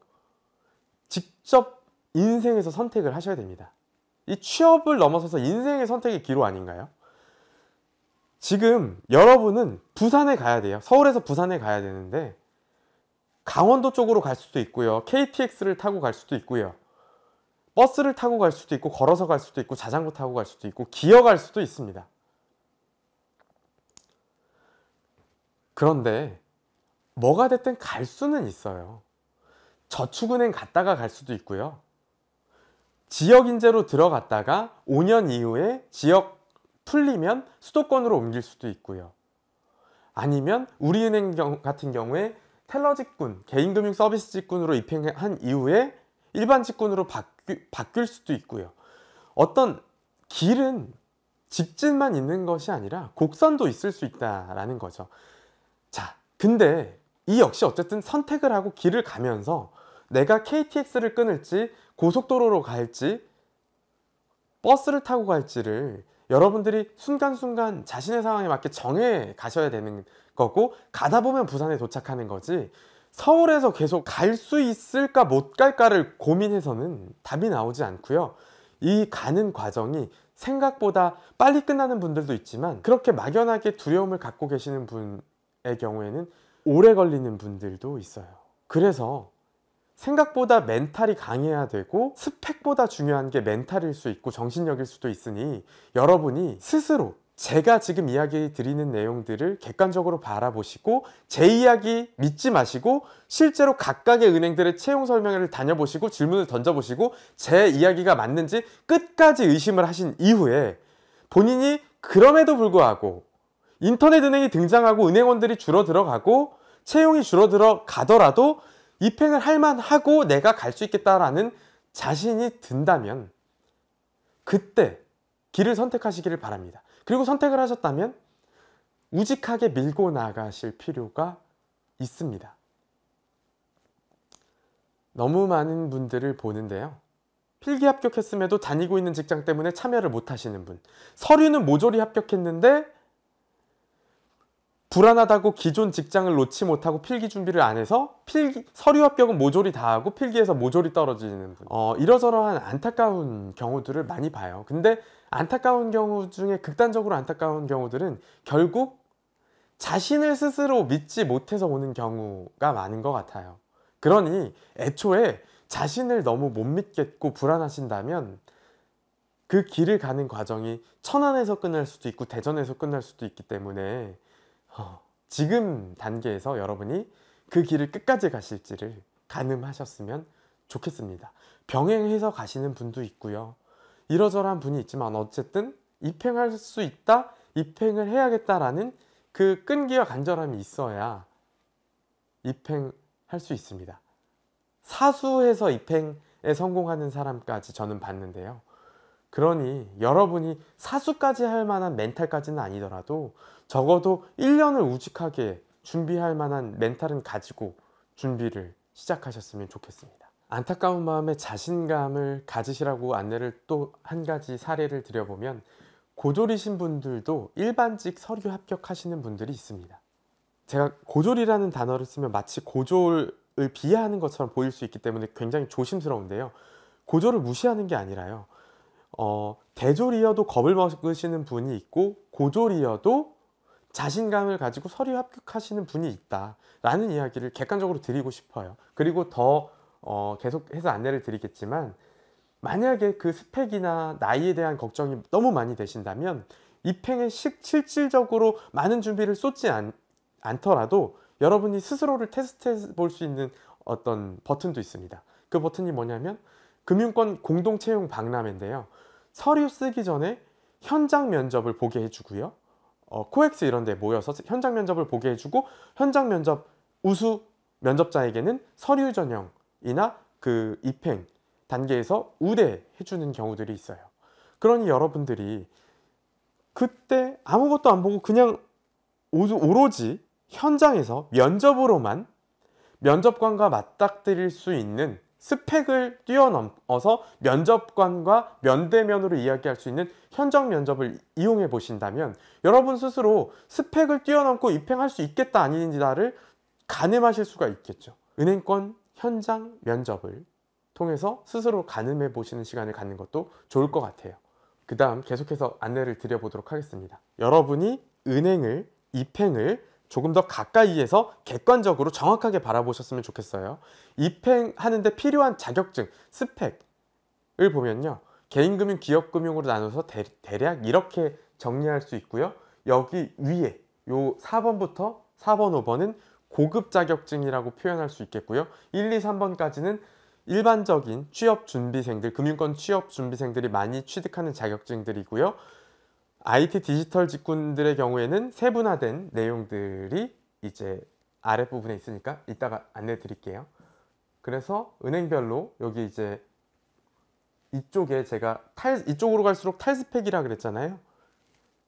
직접 인생에서 선택을 하셔야 됩니다. 이 취업을 넘어서서 인생의 선택의 기로 아닌가요? 지금 여러분은 부산에 가야 돼요. 서울에서 부산에 가야 되는데 강원도 쪽으로 갈 수도 있고요. KTX를 타고 갈 수도 있고요. 버스를 타고 갈 수도 있고 걸어서 갈 수도 있고 자전거 타고 갈 수도 있고 기어갈 수도 있습니다. 그런데 뭐가 됐든 갈 수는 있어요. 저축은행 갔다가 갈 수도 있고요. 지역인재로 들어갔다가 5년 이후에 지역 풀리면 수도권으로 옮길 수도 있고요. 아니면 우리은행 같은 경우에 텔러 직군, 개인금융 서비스 직군으로 입행한 이후에 일반 직군으로 바뀌 바뀔 수도 있고요. 어떤 길은 직진만 있는 것이 아니라 곡선도 있을 수 있다라는 거죠. 자, 근데 이 역시 어쨌든 선택을 하고 길을 가면서 내가 KTX를 끊을지 고속도로로 갈지 버스를 타고 갈지를 여러분들이 순간순간 자신의 상황에 맞게 정해 가셔야 되는 거고 가다 보면 부산에 도착하는 거지 서울에서 계속 갈 수 있을까 못 갈까를 고민해서는 답이 나오지 않고요. 이 가는 과정이 생각보다 빨리 끝나는 분들도 있지만 그렇게 막연하게 두려움을 갖고 계시는 분의 경우에는 오래 걸리는 분들도 있어요. 그래서 생각보다 멘탈이 강해야 되고 스펙보다 중요한 게 멘탈일 수 있고 정신력일 수도 있으니 여러분이 스스로 제가 지금 이야기 드리는 내용들을 객관적으로 바라보시고 제 이야기 믿지 마시고 실제로 각각의 은행들의 채용 설명회를 다녀보시고 질문을 던져보시고 제 이야기가 맞는지 끝까지 의심을 하신 이후에 본인이 그럼에도 불구하고 인터넷 은행이 등장하고 은행원들이 줄어 들어가고 채용이 줄어 들어가더라도 입행을 할 만하고 내가 갈 수 있겠다라는 자신이 든다면 그때 길을 선택하시기를 바랍니다. 그리고 선택을 하셨다면 우직하게 밀고 나가실 필요가 있습니다. 너무 많은 분들을 보는데요. 필기 합격했음에도 다니고 있는 직장 때문에 참여를 못 하시는 분. 서류는 모조리 합격했는데 불안하다고 기존 직장을 놓지 못하고 필기 준비를 안 해서 필기, 서류 합격은 모조리 다 하고 필기에서 모조리 떨어지는 분. 어, 이러저러한 안타까운 경우들을 많이 봐요. 근데 안타까운 경우 중에 극단적으로 안타까운 경우들은 결국 자신을 스스로 믿지 못해서 오는 경우가 많은 것 같아요. 그러니 애초에 자신을 너무 못 믿겠고 불안하신다면 그 길을 가는 과정이 천안에서 끝날 수도 있고 대전에서 끝날 수도 있기 때문에 어, 지금 단계에서 여러분이 그 길을 끝까지 가실지를 가늠하셨으면 좋겠습니다. 병행해서 가시는 분도 있고요. 이러저러한 분이 있지만 어쨌든 입행할 수 있다, 입행을 해야겠다라는 그 끈기와 간절함이 있어야 입행할 수 있습니다. 사수해서 입행에 성공하는 사람까지 저는 봤는데요. 그러니 여러분이 사수까지 할 만한 멘탈까지는 아니더라도 적어도 1년을 우직하게 준비할 만한 멘탈은 가지고 준비를 시작하셨으면 좋겠습니다. 안타까운 마음에 자신감을 가지시라고 안내를 또 한 가지 사례를 드려보면 고졸이신 분들도 일반직 서류 합격하시는 분들이 있습니다. 제가 고졸이라는 단어를 쓰면 마치 고졸을 비하하는 것처럼 보일 수 있기 때문에 굉장히 조심스러운데요. 고졸을 무시하는 게 아니라요. 어, 대졸이어도 겁을 먹으시는 분이 있고 고졸이어도 자신감을 가지고 서류 합격하시는 분이 있다라는 이야기를 객관적으로 드리고 싶어요. 그리고 더 어, 계속해서 안내를 드리겠지만 만약에 그 스펙이나 나이에 대한 걱정이 너무 많이 되신다면 입행에 실질적으로 많은 준비를 쏟지 않, 않더라도 여러분이 스스로를 테스트해 볼 수 있는 어떤 버튼도 있습니다. 그 버튼이 뭐냐면 금융권 공동채용 박람회인데요. 서류 쓰기 전에 현장 면접을 보게 해주고요. 어, 코엑스 이런 데 모여서 현장 면접을 보게 해주고 현장 면접 우수 면접자에게는 서류 전형 이나 그 입행 단계에서 우대해주는 경우들이 있어요. 그러니 여러분들이 그때 아무것도 안 보고 그냥 오로지 현장에서 면접으로만 면접관과 맞닥뜨릴 수 있는 스펙을 뛰어넘어서 면접관과 면대면으로 이야기할 수 있는 현장 면접을 이용해 보신다면 여러분 스스로 스펙을 뛰어넘고 입행할 수 있겠다 아닌지다를 가늠하실 수가 있겠죠. 은행권 현장 면접을 통해서 스스로 가늠해 보시는 시간을 갖는 것도 좋을 것 같아요. 그 다음 계속해서 안내를 드려보도록 하겠습니다. 여러분이 은행을, 입행을 조금 더 가까이에서 객관적으로 정확하게 바라보셨으면 좋겠어요. 입행하는데 필요한 자격증, 스펙을 보면요. 개인금융, 기업금융으로 나눠서 대, 대략 이렇게 정리할 수 있고요. 여기 위에 요 4번부터 4번, 5번은 고급 자격증이라고 표현할 수 있겠고요. 1, 2, 3번까지는 일반적인 취업 준비생들, 금융권 취업 준비생들이 많이 취득하는 자격증들이고요. IT 디지털 직군들의 경우에는 세분화된 내용들이 이제 아랫부분에 있으니까 이따가 안내 드릴게요. 그래서 은행별로 여기 이제 이쪽에 제가 탈, 이쪽으로 갈수록 탈스펙이라 그랬잖아요.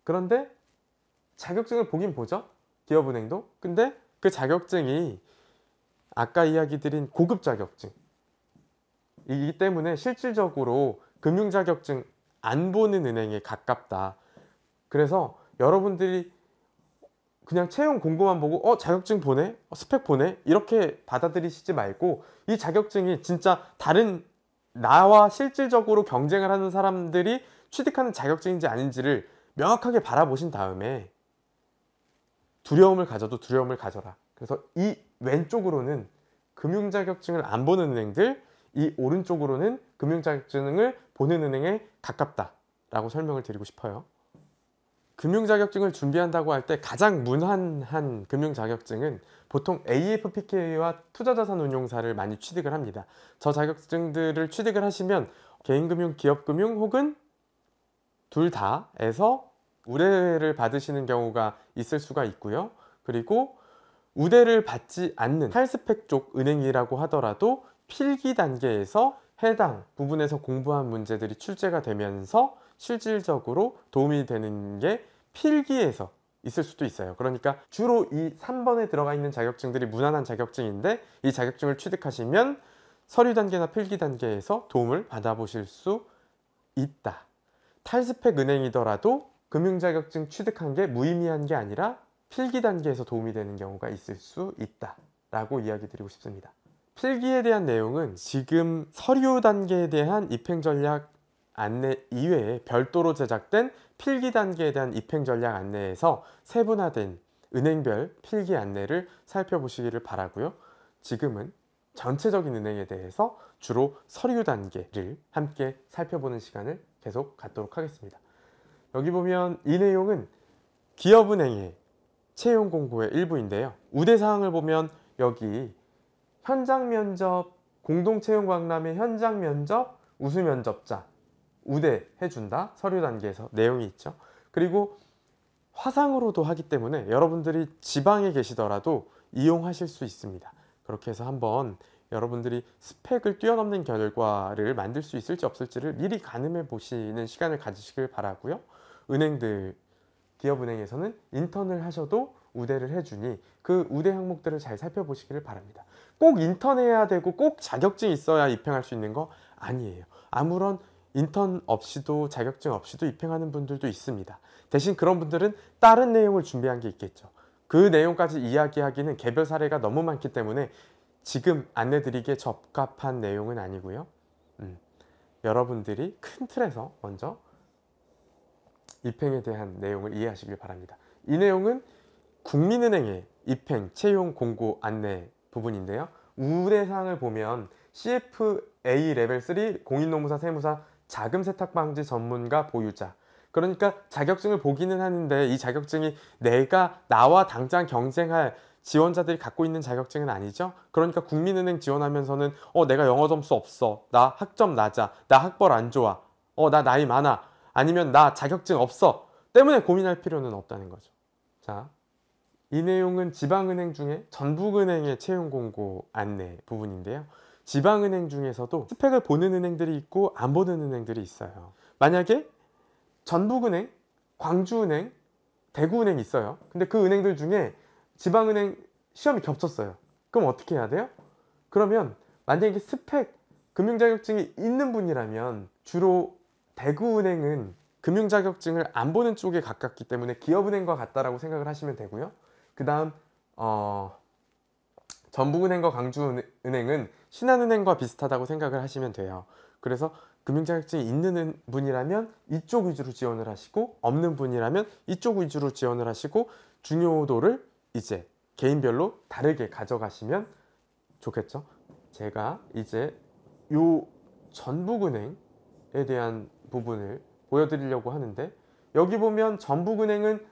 그런데 자격증을 보긴 보죠. 기업은행도. 근데 그 자격증이 아까 이야기 드린 고급 자격증이기 때문에 실질적으로 금융 자격증 안 보는 은행에 가깝다. 그래서 여러분들이 그냥 채용 공고만 보고 어 자격증 보내 어, 스펙 보내 이렇게 받아들이시지 말고 이 자격증이 진짜 다른 나와 실질적으로 경쟁을 하는 사람들이 취득하는 자격증인지 아닌지를 명확하게 바라보신 다음에 두려움을 가져도 두려움을 가져라. 그래서 이 왼쪽으로는 금융자격증을 안 보는 은행들, 이 오른쪽으로는 금융자격증을 보는 은행에 가깝다라고 설명을 드리고 싶어요. 금융자격증을 준비한다고 할 때 가장 무난한 금융자격증은 보통 AFPK와 투자자산운용사를 많이 취득을 합니다. 저 자격증들을 취득을 하시면 개인금융, 기업금융 혹은 둘 다에서 우대를 받으시는 경우가 있을 수가 있고요. 그리고 우대를 받지 않는 탈스펙 쪽 은행이라고 하더라도 필기 단계에서 해당 부분에서 공부한 문제들이 출제가 되면서 실질적으로 도움이 되는 게 필기에서 있을 수도 있어요 그러니까 주로 이 3번에 들어가 있는 자격증들이 무난한 자격증인데 이 자격증을 취득하시면 서류 단계나 필기 단계에서 도움을 받아보실 수 있다 탈스펙 은행이더라도 금융자격증 취득한 게 무의미한 게 아니라 필기 단계에서 도움이 되는 경우가 있을 수 있다 라고 이야기 드리고 싶습니다. 필기에 대한 내용은 지금 서류 단계에 대한 입행 전략 안내 이외에 별도로 제작된 필기 단계에 대한 입행 전략 안내에서 세분화된 은행별 필기 안내를 살펴보시기를 바라고요. 지금은 전체적인 은행에 대해서 주로 서류 단계를 함께 살펴보는 시간을 계속 갖도록 하겠습니다. 여기 보면 이 내용은 기업은행의 채용 공고의 일부인데요. 우대 사항을 보면 여기 현장 면접, 공동 채용 박람회 현장 면접, 우수 면접자 우대해준다. 서류 단계에서 내용이 있죠. 그리고 화상으로도 하기 때문에 여러분들이 지방에 계시더라도 이용하실 수 있습니다. 그렇게 해서 한번 여러분들이 스펙을 뛰어넘는 결과를 만들 수 있을지 없을지를 미리 가늠해 보시는 시간을 가지시길 바라고요. 은행들 기업은행에서는 인턴을 하셔도 우대를 해주니 그 우대 항목들을 잘 살펴보시기를 바랍니다. 꼭 인턴해야 되고 꼭 자격증 있어야 입행할 수 있는 거 아니에요. 아무런 인턴 없이도 자격증 없이도 입행하는 분들도 있습니다. 대신 그런 분들은 다른 내용을 준비한 게 있겠죠. 그 내용까지 이야기하기는 개별 사례가 너무 많기 때문에 지금 안내드리기에 적합한 내용은 아니고요. 음, 여러분들이 큰 틀에서 먼저 입행에 대한 내용을 이해하시길 바랍니다. 이 내용은 국민은행의 입행 채용 공고 안내 부분인데요. 우대사항을 보면 CFA 레벨 3 공인노무사 세무사 자금 세탁 방지 전문가 보유자 그러니까 자격증을 보기는 하는데 이 자격증이 내가 나와 당장 경쟁할 지원자들이 갖고 있는 자격증은 아니죠. 그러니까 국민은행 지원하면서는 어 내가 영어 점수 없어. 나 학점 낮아. 나 학벌 안 좋아. 어 나 나이 많아. 아니면 나 자격증 없어 때문에 고민할 필요는 없다는 거죠. 자, 이 내용은 지방은행 중에 전북은행의 채용 공고 안내 부분인데요. 지방은행 중에서도 스펙을 보는 은행들이 있고 안 보는 은행들이 있어요. 만약에 전북은행, 광주은행, 대구은행 있어요. 근데 그 은행들 중에 지방은행 시험이 겹쳤어요. 그럼 어떻게 해야 돼요? 그러면 만약에 스펙 금융자격증이 있는 분이라면 주로 대구은행은 금융자격증을 안 보는 쪽에 가깝기 때문에 기업은행과 같다라고 생각을 하시면 되고요. 그 다음 어, 전북은행과 광주은행은 신한은행과 비슷하다고 생각을 하시면 돼요. 그래서 금융자격증이 있는 분이라면 이쪽 위주로 지원을 하시고 없는 분이라면 이쪽 위주로 지원을 하시고 중요도를 이제 개인별로 다르게 가져가시면 좋겠죠. 제가 이제 요 전북은행에 대한 부분을 보여드리려고 하는데 여기 보면 전북은행은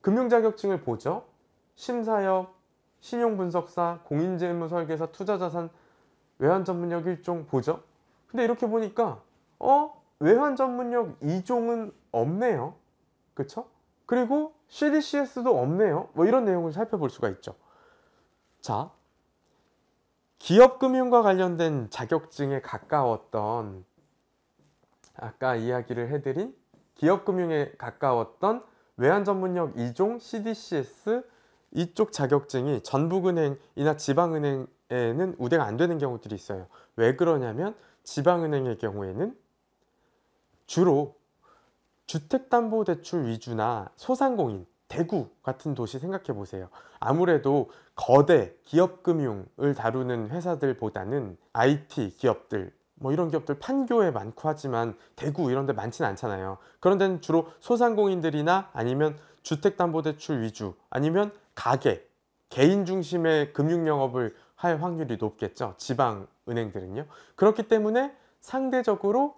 금융자격증을 보죠. 심사역, 신용분석사, 공인재무설계사, 투자자산, 외환전문역 1종 보죠. 근데 이렇게 보니까 어? 외환전문역 2종은 없네요. 그쵸? 그리고 CDCS도 없네요. 뭐 이런 내용을 살펴볼 수가 있죠. 자, 기업금융과 관련된 자격증에 가까웠던 아까 이야기를 해드린 기업금융에 가까웠던 외환전문역 2종 CDCS 이쪽 자격증이 전북은행이나 지방은행에는 우대가 안 되는 경우들이 있어요. 왜 그러냐면 지방은행의 경우에는 주로 주택담보대출 위주나 소상공인, 대구 같은 도시 생각해 보세요. 아무래도 거대 기업금융을 다루는 회사들보다는 IT 기업들 뭐 이런 기업들 판교에 많고 하지만 대구 이런 데 많지는 않잖아요. 그런 데는 주로 소상공인들이나 아니면 주택담보대출 위주 아니면 가게, 개인 중심의 금융영업을 할 확률이 높겠죠. 지방 은행들은요. 그렇기 때문에 상대적으로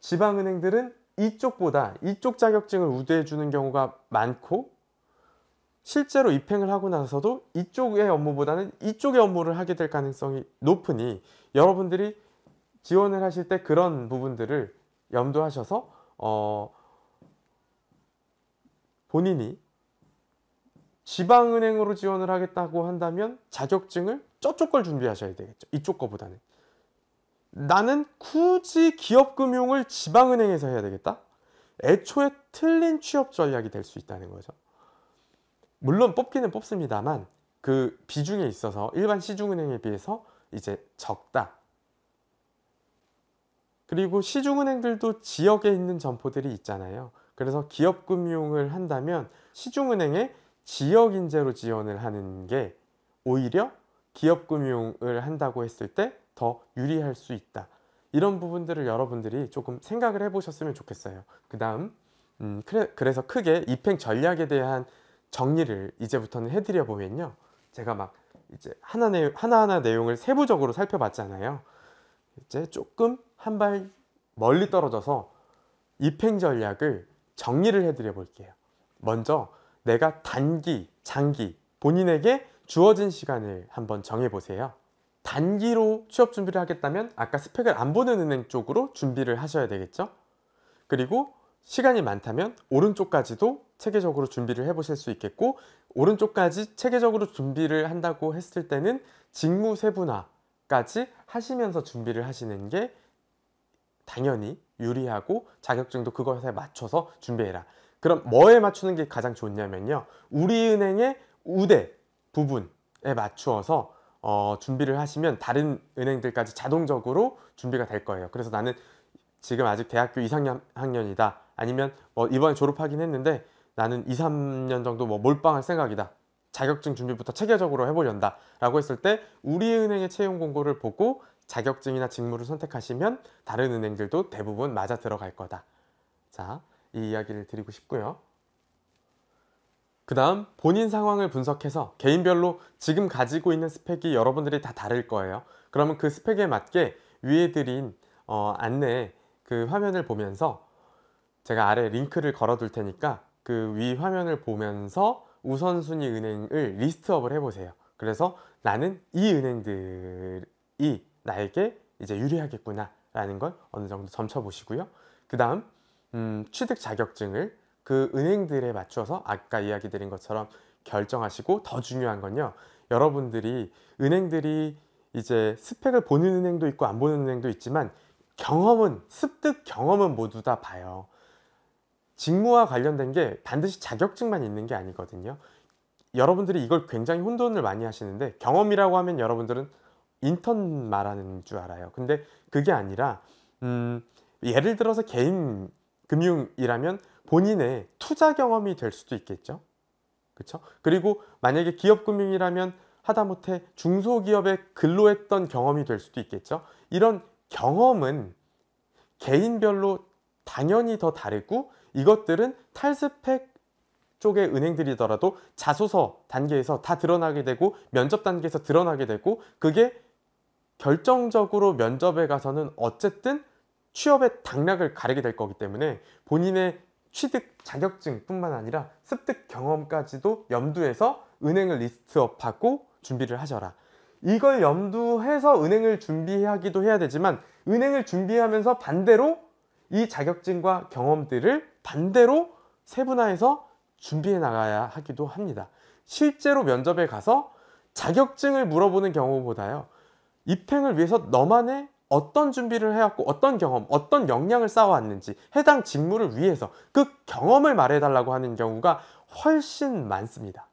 지방 은행들은 이쪽보다 이쪽 자격증을 우대해 주는 경우가 많고 실제로 입행을 하고 나서도 이쪽의 업무보다는 이쪽의 업무를 하게 될 가능성이 높으니 여러분들이 지원을 하실 때 그런 부분들을 염두하셔서 어 본인이 지방은행으로 지원을 하겠다고 한다면 자격증을 저쪽 걸 준비하셔야 되겠죠. 이쪽 거보다는. 나는 굳이 기업금융을 지방은행에서 해야 되겠다? 애초에 틀린 취업 전략이 될 수 있다는 거죠. 물론 뽑기는 뽑습니다만 그 비중에 있어서 일반 시중은행에 비해서 이제 적다 그리고 시중은행들도 지역에 있는 점포들이 있잖아요. 그래서 기업 금융을 한다면 시중은행에 지역 인재로 지원을 하는 게 오히려 기업 금융을 한다고 했을 때 더 유리할 수 있다. 이런 부분들을 여러분들이 조금 생각을 해보셨으면 좋겠어요. 그 다음 음, 그래, 그래서 크게 입행 전략에 대한 정리를 이제부터는 해드려 보면요. 제가 막 이제 하나, 하나하나 내용을 세부적으로 살펴봤잖아요. 이제 조금 한발 멀리 떨어져서 입행 전략을 정리를 해드려 볼게요. 먼저 내가 단기, 장기 본인에게 주어진 시간을 한번 정해보세요. 단기로 취업 준비를 하겠다면 아까 스펙을 안 보는 은행 쪽으로 준비를 하셔야 되겠죠? 그리고 시간이 많다면 오른쪽까지도 체계적으로 준비를 해보실 수 있겠고 오른쪽까지 체계적으로 준비를 한다고 했을 때는 직무 세분화까지 하시면서 준비를 하시는 게 당연히 유리하고 자격증도 그것에 맞춰서 준비해라. 그럼 뭐에 맞추는 게 가장 좋냐면요. 우리은행의 우대 부분에 맞추어서 어, 준비를 하시면 다른 은행들까지 자동적으로 준비가 될 거예요. 그래서 나는 지금 아직 대학교 2, 3학년이다. 아니면 뭐 이번에 졸업하긴 했는데 나는 2, 3년 정도 뭐 몰빵할 생각이다. 자격증 준비부터 체계적으로 해보련다 라고 했을 때 우리은행의 채용 공고를 보고 자격증이나 직무를 선택하시면 다른 은행들도 대부분 맞아 들어갈 거다. 자, 이 이야기를 드리고 싶고요. 그 다음 본인 상황을 분석해서 개인별로 지금 가지고 있는 스펙이 여러분들이 다 다를 거예요. 그러면 그 스펙에 맞게 위에 드린 어, 안내 그 화면을 보면서 제가 아래 링크를 걸어 둘 테니까 그 위 화면을 보면서 우선순위 은행을 리스트업을 해보세요. 그래서 나는 이 은행들이 나에게 이제 유리하겠구나라는 걸 어느 정도 점쳐 보시고요. 그 다음 음, 취득 자격증을 그 은행들에 맞춰서 아까 이야기 드린 것처럼 결정하시고 더 중요한 건요. 여러분들이 은행들이 이제 스펙을 보는 은행도 있고 안 보는 은행도 있지만 경험은 습득 경험은 모두 다 봐요. 직무와 관련된 게 반드시 자격증만 있는 게 아니거든요. 여러분들이 이걸 굉장히 혼돈을 많이 하시는데 경험이라고 하면 여러분들은 인턴 말하는 줄 알아요. 근데 그게 아니라 음, 예를 들어서 개인 금융이라면 본인의 투자 경험이 될 수도 있겠죠. 그렇죠? 그리고 만약에 기업 금융이라면 하다못해 중소기업에 근로했던 경험이 될 수도 있겠죠. 이런 경험은 개인별로 당연히 더 다르고 이것들은 탈스펙 쪽의 은행들이더라도 자소서 단계에서 다 드러나게 되고 면접 단계에서 드러나게 되고 그게 결정적으로 면접에 가서는 어쨌든 취업의 당락을 가리게 될 거기 때문에 본인의 취득 자격증뿐만 아니라 습득 경험까지도 염두해서 은행을 리스트업하고 준비를 하셔라. 이걸 염두해서 은행을 준비하기도 해야 되지만 은행을 준비하면서 반대로 이 자격증과 경험들을 반대로 세분화해서 준비해 나가야 하기도 합니다. 실제로 면접에 가서 자격증을 물어보는 경우보다요. 입행을 위해서 너만의 어떤 준비를 해왔고 어떤 경험, 어떤 역량을 쌓아왔는지 해당 직무를 위해서 그 경험을 말해달라고 하는 경우가 훨씬 많습니다.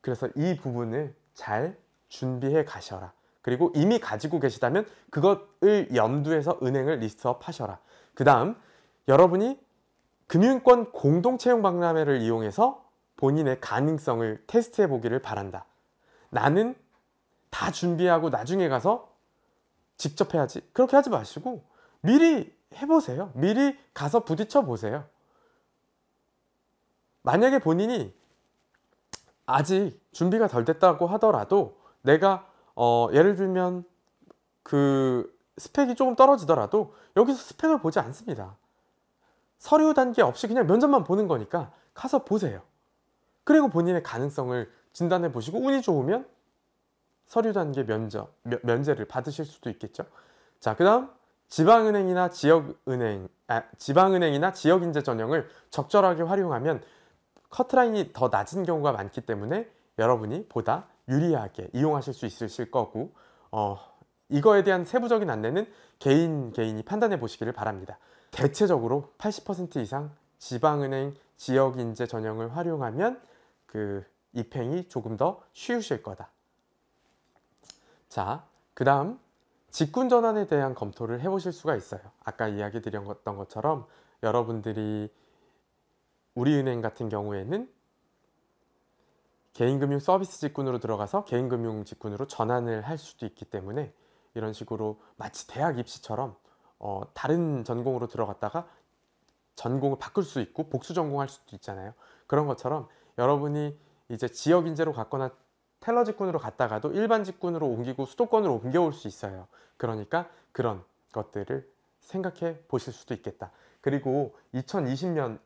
그래서 이 부분을 잘 준비해 가셔라. 그리고 이미 가지고 계시다면 그것을 염두해서 은행을 리스트업 하셔라. 그 다음 여러분이 금융권 공동채용 박람회를 이용해서 본인의 가능성을 테스트해 보기를 바란다. 나는 다 준비하고 나중에 가서 직접 해야지 그렇게 하지 마시고 미리 해보세요 미리 가서 부딪혀 보세요 만약에 본인이 아직 준비가 덜 됐다고 하더라도 내가 어, 예를 들면 그 스펙이 조금 떨어지더라도 여기서 스펙을 보지 않습니다 서류 단계 없이 그냥 면접만 보는 거니까 가서 보세요 그리고 본인의 가능성을 진단해 보시고 운이 좋으면 서류 단계 면접, 면제를 받으실 수도 있겠죠. 자, 그 다음 지방은행이나 지역은행, 아, 지방은행이나 지역인재 전형을 적절하게 활용하면 커트라인이 더 낮은 경우가 많기 때문에 여러분이 보다 유리하게 이용하실 수 있으실 거고 어, 이거에 대한 세부적인 안내는 개인 개인이 판단해 보시기를 바랍니다. 대체적으로 80% 이상 지방은행 지역인재 전형을 활용하면 그 입행이 조금 더 쉬우실 거다. 자, 그 다음 직군 전환에 대한 검토를 해보실 수가 있어요. 아까 이야기 드렸던 것처럼 여러분들이 우리은행 같은 경우에는 개인금융 서비스 직군으로 들어가서 개인금융 직군으로 전환을 할 수도 있기 때문에 이런 식으로 마치 대학 입시처럼 어, 다른 전공으로 들어갔다가 전공을 바꿀 수 있고 복수 전공할 수도 있잖아요. 그런 것처럼 여러분이 이제 지역 인재로 갔거나 텔러 직군으로 갔다가도 일반 직군으로 옮기고 수도권으로 옮겨올 수 있어요. 그러니까 그런 것들을 생각해 보실 수도 있겠다. 그리고 2020년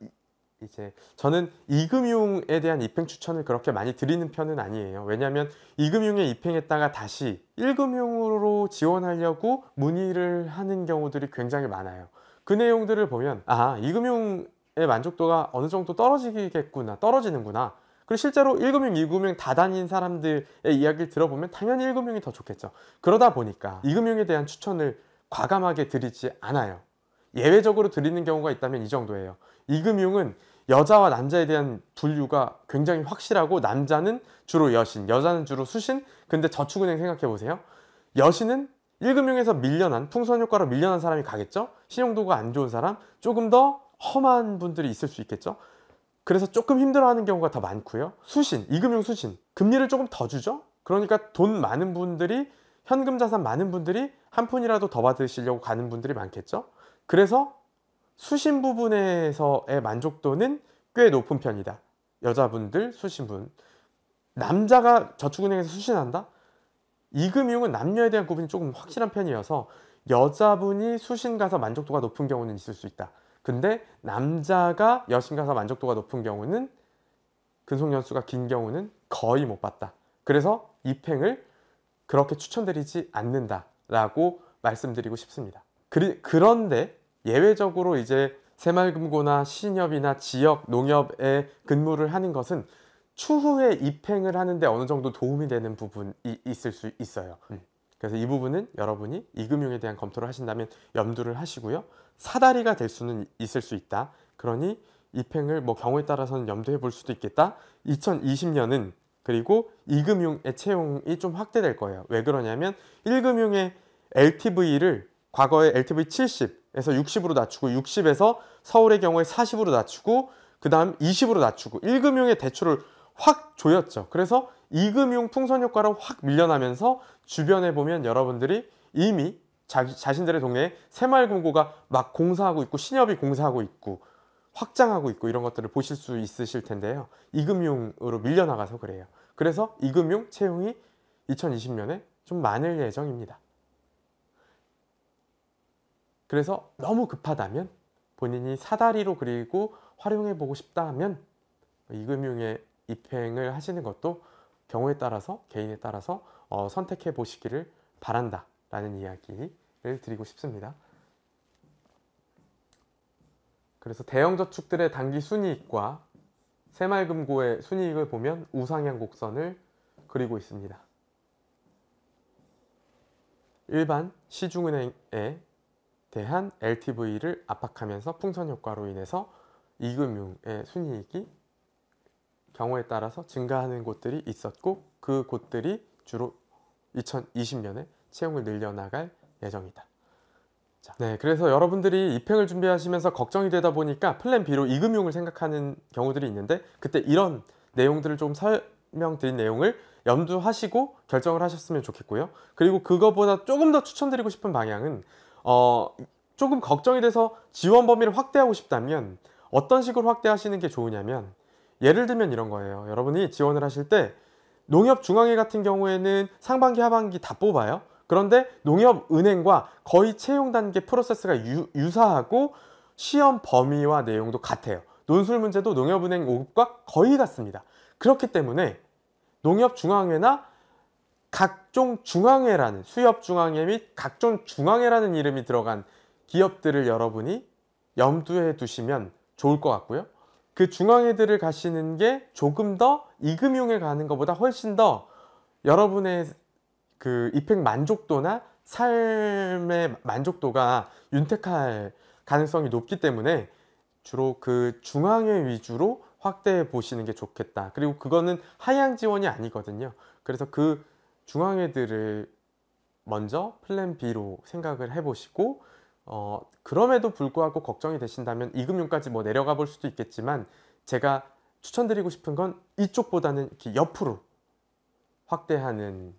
이제 저는 이금융에 대한 입행 추천을 그렇게 많이 드리는 편은 아니에요. 왜냐하면 이금융에 입행했다가 다시 1금융으로 지원하려고 문의를 하는 경우들이 굉장히 많아요. 그 내용들을 보면 아 이금융의 만족도가 어느 정도 떨어지겠구나 떨어지는구나 그리고 실제로 1금융, 2금융 다 다닌 사람들의 이야기를 들어보면 당연히 1금융이 더 좋겠죠. 그러다 보니까 2금융에 대한 추천을 과감하게 드리지 않아요. 예외적으로 드리는 경우가 있다면 이 정도예요. 2금융은 여자와 남자에 대한 분류가 굉장히 확실하고 남자는 주로 여신, 여자는 주로 수신. 근데 저축은행 생각해 보세요. 여신은 1금융에서 밀려난 풍선효과로 밀려난 사람이 가겠죠. 신용도가 안 좋은 사람, 조금 더 험한 분들이 있을 수 있겠죠. 그래서 조금 힘들어하는 경우가 더 많고요. 수신, 이금융 수신, 금리를 조금 더 주죠. 그러니까 돈 많은 분들이 현금 자산 많은 분들이 한 푼이라도 더 받으시려고 가는 분들이 많겠죠. 그래서 수신 부분에서의 만족도는 꽤 높은 편이다. 여자분들 수신분. 남자가 저축은행에서 수신한다? 이금융은 남녀에 대한 구분이 조금 확실한 편이어서 여자분이 수신 가서 만족도가 높은 경우는 있을 수 있다. 근데 남자가 여신 가서 만족도가 높은 경우는 근속 연수가 긴 경우는 거의 못 봤다. 그래서 입행을 그렇게 추천드리지 않는다라고 말씀드리고 싶습니다. 그런데 예외적으로 이제 새마을금고나 신협이나 지역 농협에 근무를 하는 것은 추후에 입행을 하는데 어느 정도 도움이 되는 부분이 있을 수 있어요. 음. 그래서 이 부분은 여러분이 이금융에 대한 검토를 하신다면 염두를 하시고요. 사다리가 될 수는 있을 수 있다. 그러니 입행을 뭐 경우에 따라서는 염두해 볼 수도 있겠다. 2020년은 그리고 이금융의 채용이 좀 확대될 거예요. 왜 그러냐면 1금융의 LTV를 과거에 LTV 70에서 60으로 낮추고 60에서 서울의 경우에 40으로 낮추고 그 다음 20으로 낮추고 1금융의 대출을 확 조였죠. 그래서 이금융 풍선 효과로 확 밀려나면서 주변에 보면 여러분들이 이미 자, 자신들의 동네에 새마을금고가 막 공사하고 있고 신협이 공사하고 있고 확장하고 있고 이런 것들을 보실 수 있으실 텐데요. 이금융으로 밀려나가서 그래요. 그래서 이금융 채용이 2020년에 좀 많을 예정입니다. 그래서 너무 급하다면 본인이 사다리로 그리고 활용해 보고 싶다면 이금융의 입행을 하시는 것도 경우에 따라서 개인에 따라서 어, 선택해 보시기를 바란다 라는 이야기를 드리고 싶습니다. 그래서 대형 저축들의 단기 순이익과 새마금고의 순이익을 보면 우상향 곡선을 그리고 있습니다. 일반 시중은행에 대한 LTV를 압박하면서 풍선 효과로 인해서 이금융의 순이익이 경우에 따라서 증가하는 곳들이 있었고 그 곳들이 주로 2020년에 채용을 늘려나갈 예정이다. 자, 네, 그래서 여러분들이 입행을 준비하시면서 걱정이 되다 보니까 플랜 B로 이금융을 생각하는 경우들이 있는데 그때 이런 내용들을 좀 설명드린 내용을 염두하시고 결정을 하셨으면 좋겠고요. 그리고 그거보다 조금 더 추천드리고 싶은 방향은 어, 조금 걱정이 돼서 지원 범위를 확대하고 싶다면 어떤 식으로 확대하시는 게 좋으냐면 예를 들면 이런 거예요. 여러분이 지원을 하실 때 농협중앙회 같은 경우에는 상반기 하반기 다 뽑아요. 그런데 농협은행과 거의 채용 단계 프로세스가 유, 유사하고 시험 범위와 내용도 같아요. 논술 문제도 농협은행 5급과 거의 같습니다. 그렇기 때문에 농협중앙회나 각종 중앙회라는 수협중앙회 및 각종 중앙회라는 이름이 들어간 기업들을 여러분이 염두에 두시면 좋을 것 같고요. 그 중앙회들을 가시는 게 조금 더 이금융에 가는 것보다 훨씬 더 여러분의 그 입행 만족도나 삶의 만족도가 윤택할 가능성이 높기 때문에 주로 그 중앙회 위주로 확대해 보시는 게 좋겠다. 그리고 그거는 하향 지원이 아니거든요. 그래서 그 중앙회들을 먼저 플랜 B로 생각을 해보시고 어, 그럼에도 불구하고 걱정이 되신다면 이금융까지 뭐 내려가 볼 수도 있겠지만 제가 추천드리고 싶은 건 이쪽보다는 이렇게 옆으로 확대하는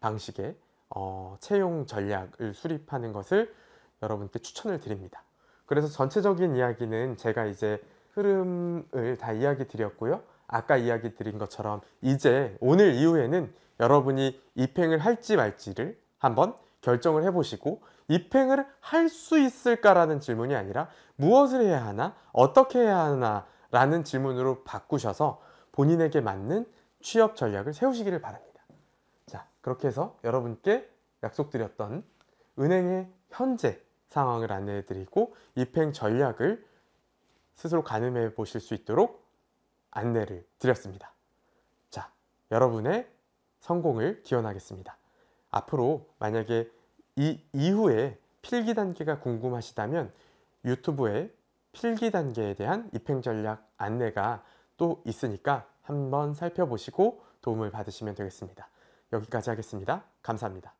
방식의 어, 채용 전략을 수립하는 것을 여러분께 추천을 드립니다. 그래서 전체적인 이야기는 제가 이제 흐름을 다 이야기 드렸고요. 아까 이야기 드린 것처럼 이제 오늘 이후에는 여러분이 입행을 할지 말지를 한번 결정을 해보시고 입행을 할 수 있을까라는 질문이 아니라 무엇을 해야 하나, 어떻게 해야 하나라는 질문으로 바꾸셔서 본인에게 맞는 취업 전략을 세우시기를 바랍니다. 자, 그렇게 해서 여러분께 약속드렸던 은행의 현재 상황을 안내해 드리고 입행 전략을 스스로 가늠해 보실 수 있도록 안내를 드렸습니다. 자, 여러분의 성공을 기원하겠습니다. 앞으로 만약에 이 이후에 필기 단계가 궁금하시다면 유튜브에 필기 단계에 대한 입행 전략 안내가 또 있으니까 한번 살펴보시고 도움을 받으시면 되겠습니다. 여기까지 하겠습니다. 감사합니다.